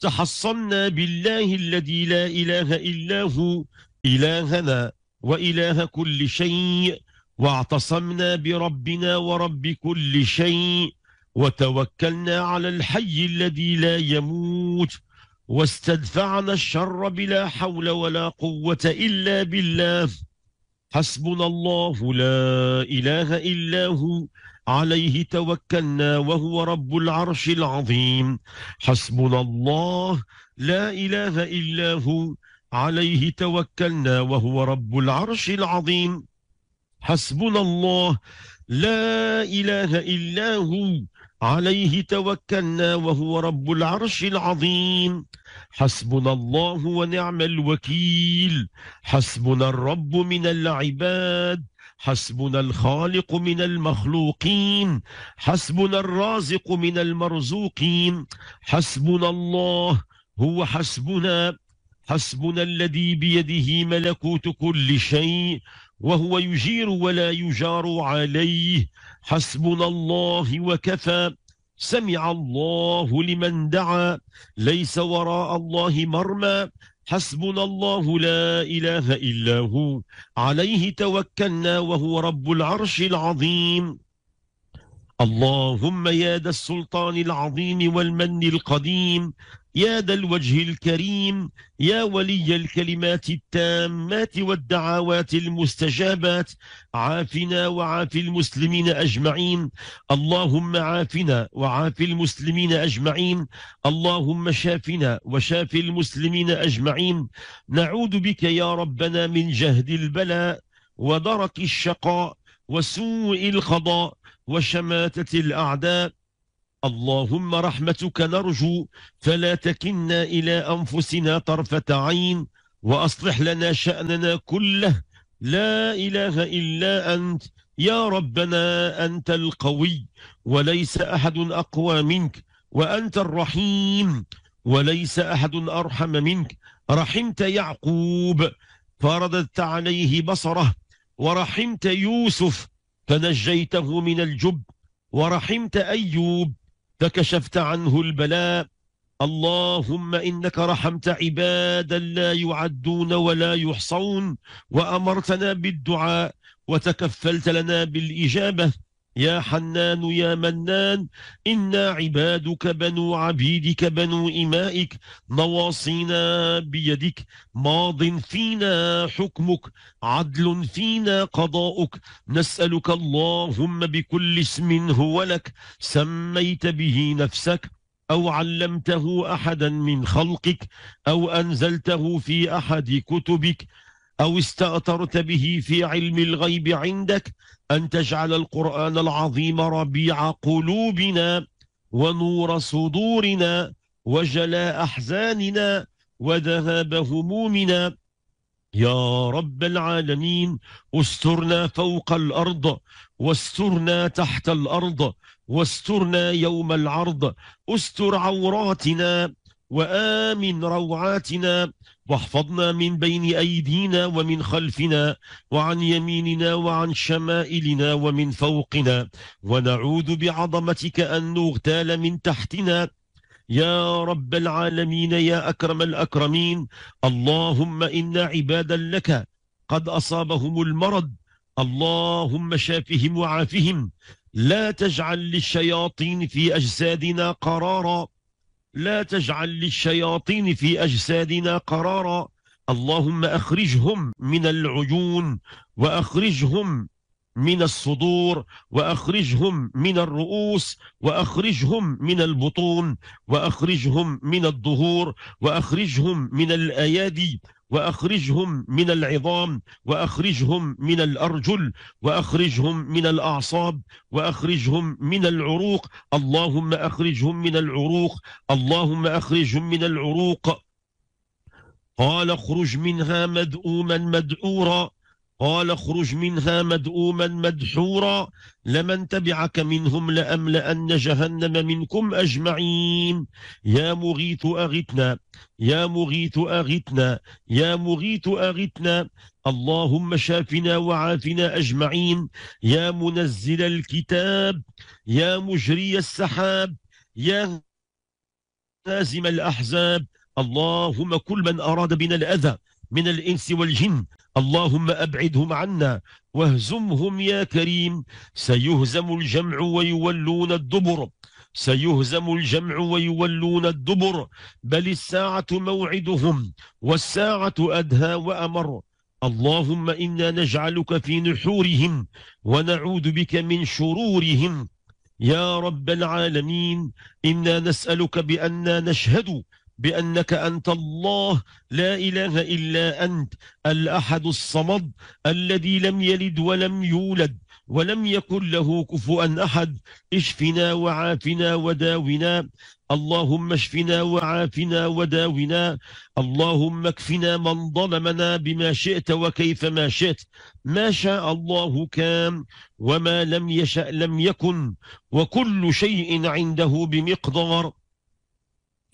A: تحصنا بالله الذي لا إله إلا هو إلهنا وإله كل شيء واعتصمنا بربنا ورب كل شيء وتوكلنا على الحي الذي لا يموت واستدفعنا الشر بلا حول ولا قوة إلا بالله حسبنا الله لا إله إلا هو عليه توكلنا وهو رب العرش العظيم حسبنا الله لا إله إلا هو عليه توكلنا وهو رب العرش العظيم حسبنا الله لا إله إلا هو عليه توكلنا وهو رب العرش العظيم حسبنا الله ونعم الوكيل حسبنا الرب من العباد حسبنا الخالق من المخلوقين حسبنا الرازق من المرزوقين حسبنا الله هو حسبنا حسبنا الذي بيده ملكوت كل شيء وهو يجير ولا يجار عليه حسبنا الله وكفى سمع الله لمن دعا ليس وراء الله مرمى حسبنا الله لا إله إلا هو عليه توكلنا وهو رب العرش العظيم اللهم يا ذا السلطان العظيم والمن القديم يا ذا الوجه الكريم يا ولي الكلمات التامات والدعوات المستجابات عافنا وعاف المسلمين أجمعين اللهم عافنا وعاف المسلمين أجمعين اللهم شافنا وشاف المسلمين أجمعين نعوذ بك يا ربنا من جهد البلاء ودرك الشقاء وسوء القضاء وشماتة الأعداء اللهم رحمتك نرجو فلا تكلنا إلى أنفسنا طرفة عين وأصلح لنا شأننا كله لا إله إلا أنت يا ربنا أنت القوي وليس أحد أقوى منك وأنت الرحيم وليس أحد أرحم منك رحمت يعقوب فرددت عليه بصره ورحمت يوسف فنجيته من الجب ورحمت أيوب فكشفت عنه البلاء اللهم إنك رحمت عبادا لا يعدون ولا يحصون وأمرتنا بالدعاء وتكفلت لنا بالإجابة يا حنان يا منان إنا عبادك بنو عبيدك بنو إمائك نواصينا بيدك ماض فينا حكمك عدل فينا قضاؤك نسألك اللهم بكل اسم هو لك سميت به نفسك أو علمته أحدا من خلقك أو أنزلته في أحد كتبك أو استأثرت به في علم الغيب عندك أن تجعل القرآن العظيم ربيع قلوبنا ونور صدورنا وجلاء أحزاننا وذهاب همومنا يا رب العالمين استرنا فوق الأرض واسترنا تحت الأرض واسترنا يوم العرض استر عوراتنا وآمن روعاتنا واحفظنا من بين أيدينا ومن خلفنا وعن يميننا وعن شمائلنا ومن فوقنا ونعوذ بعظمتك أن نغتال من تحتنا يا رب العالمين يا أكرم الأكرمين اللهم إنا عبادا لك قد أصابهم المرض اللهم شافهم وعافهم لا تجعل للشياطين في أجسادنا قرارا لا تجعل للشياطين في أجسادنا قرارا اللهم أخرجهم من العيون وأخرجهم من الصدور وأخرجهم من الرؤوس وأخرجهم من البطون وأخرجهم من الظهور وأخرجهم من الأيادي وأخرجهم من العظام وأخرجهم من الأرجل وأخرجهم من الأعصاب وأخرجهم من العروق اللهم أخرجهم من العروق اللهم أخرجهم من العروق قال اخرج منها مدؤوما مدعورا قال اخرج منها مدؤوما مدحورا لمن تبعك منهم لأملأن جهنم منكم أجمعين يا مغيث أغتنا يا مغيث أغتنا يا مغيث أغتنا اللهم شافنا وعافنا أجمعين يا منزل الكتاب يا مجري السحاب يا نازم الأحزاب اللهم كل من أراد بنا الأذى من الإنس والجن اللهم أبعدهم عنا واهزمهم يا كريم سيهزم الجمع ويولون الدبر سيهزم الجمع ويولون الدبر بل الساعة موعدهم والساعة أدهى وأمر اللهم إنا نجعلك في نحورهم ونعوذ بك من شرورهم يا رب العالمين إنا نسألك بأننا نشهد بأنك أنت الله لا إله إلا أنت الأحد الصمد الذي لم يلد ولم يولد ولم يكن له كفؤا أحد اشفنا وعافنا وداونا اللهم اشفنا وعافنا وداونا اللهم اكفنا من ظلمنا بما شئت وكيف ما شئت ما شاء الله كان وما لم يشأ لم يكن وكل شيء عنده بمقدار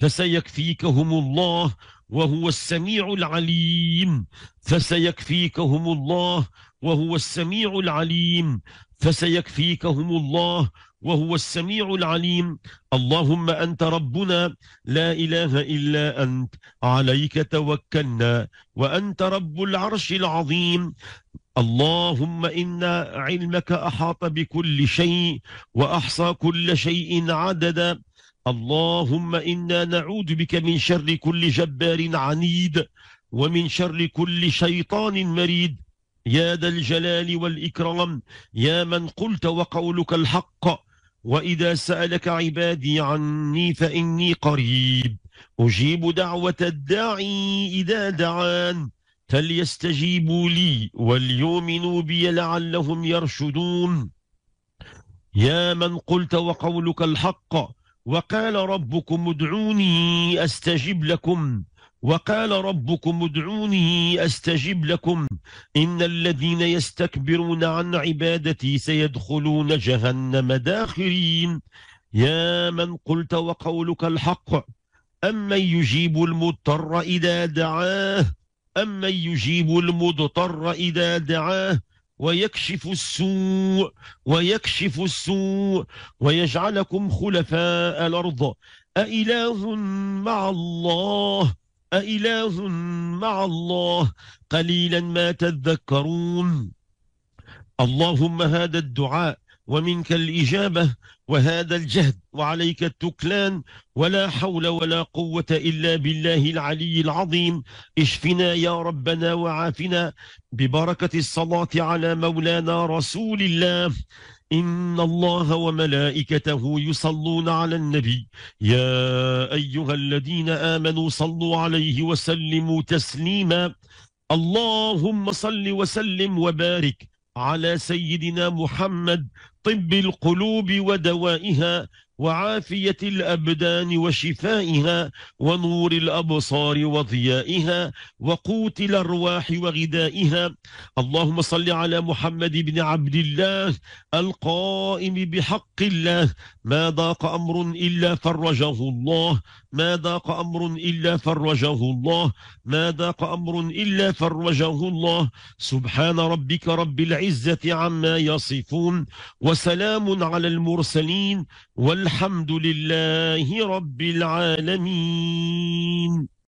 A: فسيكفيكهم الله وهو السميع العليم فسيكفيكهم الله وهو السميع العليم فسيكفيكهم الله وهو السميع العليم اللهم أنت ربنا لا إله إلا أنت عليك توكلنا وأنت رب العرش العظيم اللهم إن علمك أحاط بكل شيء وأحصى كل شيء عددا اللهم إنا نعوذ بك من شر كل جبار عنيد ومن شر كل شيطان مريد يا ذا الجلال والإكرام يا من قلت وقولك الحق وإذا سألك عبادي عني فإني قريب أجيب دعوة الداعي إذا دعان فليستجيبوا لي وليؤمنوا بي لعلهم يرشدون يا من قلت وقولك الحق وقال ربكم ادعوني أستجب لكم وقال ربكم ادعوني أستجب لكم إن الذين يستكبرون عن عبادتي سيدخلون جهنم داخرين يا من قلت وقولك الحق أمن يجيب المضطر إذا دعاه أمن يجيب المضطر إذا دعاه ويكشف السوء ويكشف السوء ويجعلكم خلفاء الأرض أإله مع الله أإله مع الله قليلا ما تذكرون اللهم هذا الدعاء ومنك الإجابة وهذا الجهد وعليك التكلان ولا حول ولا قوة إلا بالله العلي العظيم اشفنا يا ربنا وعافنا ببركة الصلاة على مولانا رسول الله إن الله وملائكته يصلون على النبي يا أيها الذين آمنوا صلوا عليه وسلموا تسليما اللهم صل وسلم وبارك على سيدنا محمد طب القلوب ودوائها وعافية الأبدان وشفائها ونور الأبصار وضيائها وقوت الأرواح وغذائها اللهم صل على محمد بن عبد الله القائم بحق الله ما ضاق أمر إلا فرجه الله ما ذاق أمر إلا فرجه الله ما ذاق أمر إلا فرجه الله سبحان ربك رب العزة عما يصفون وسلام على المرسلين والحمد لله رب العالمين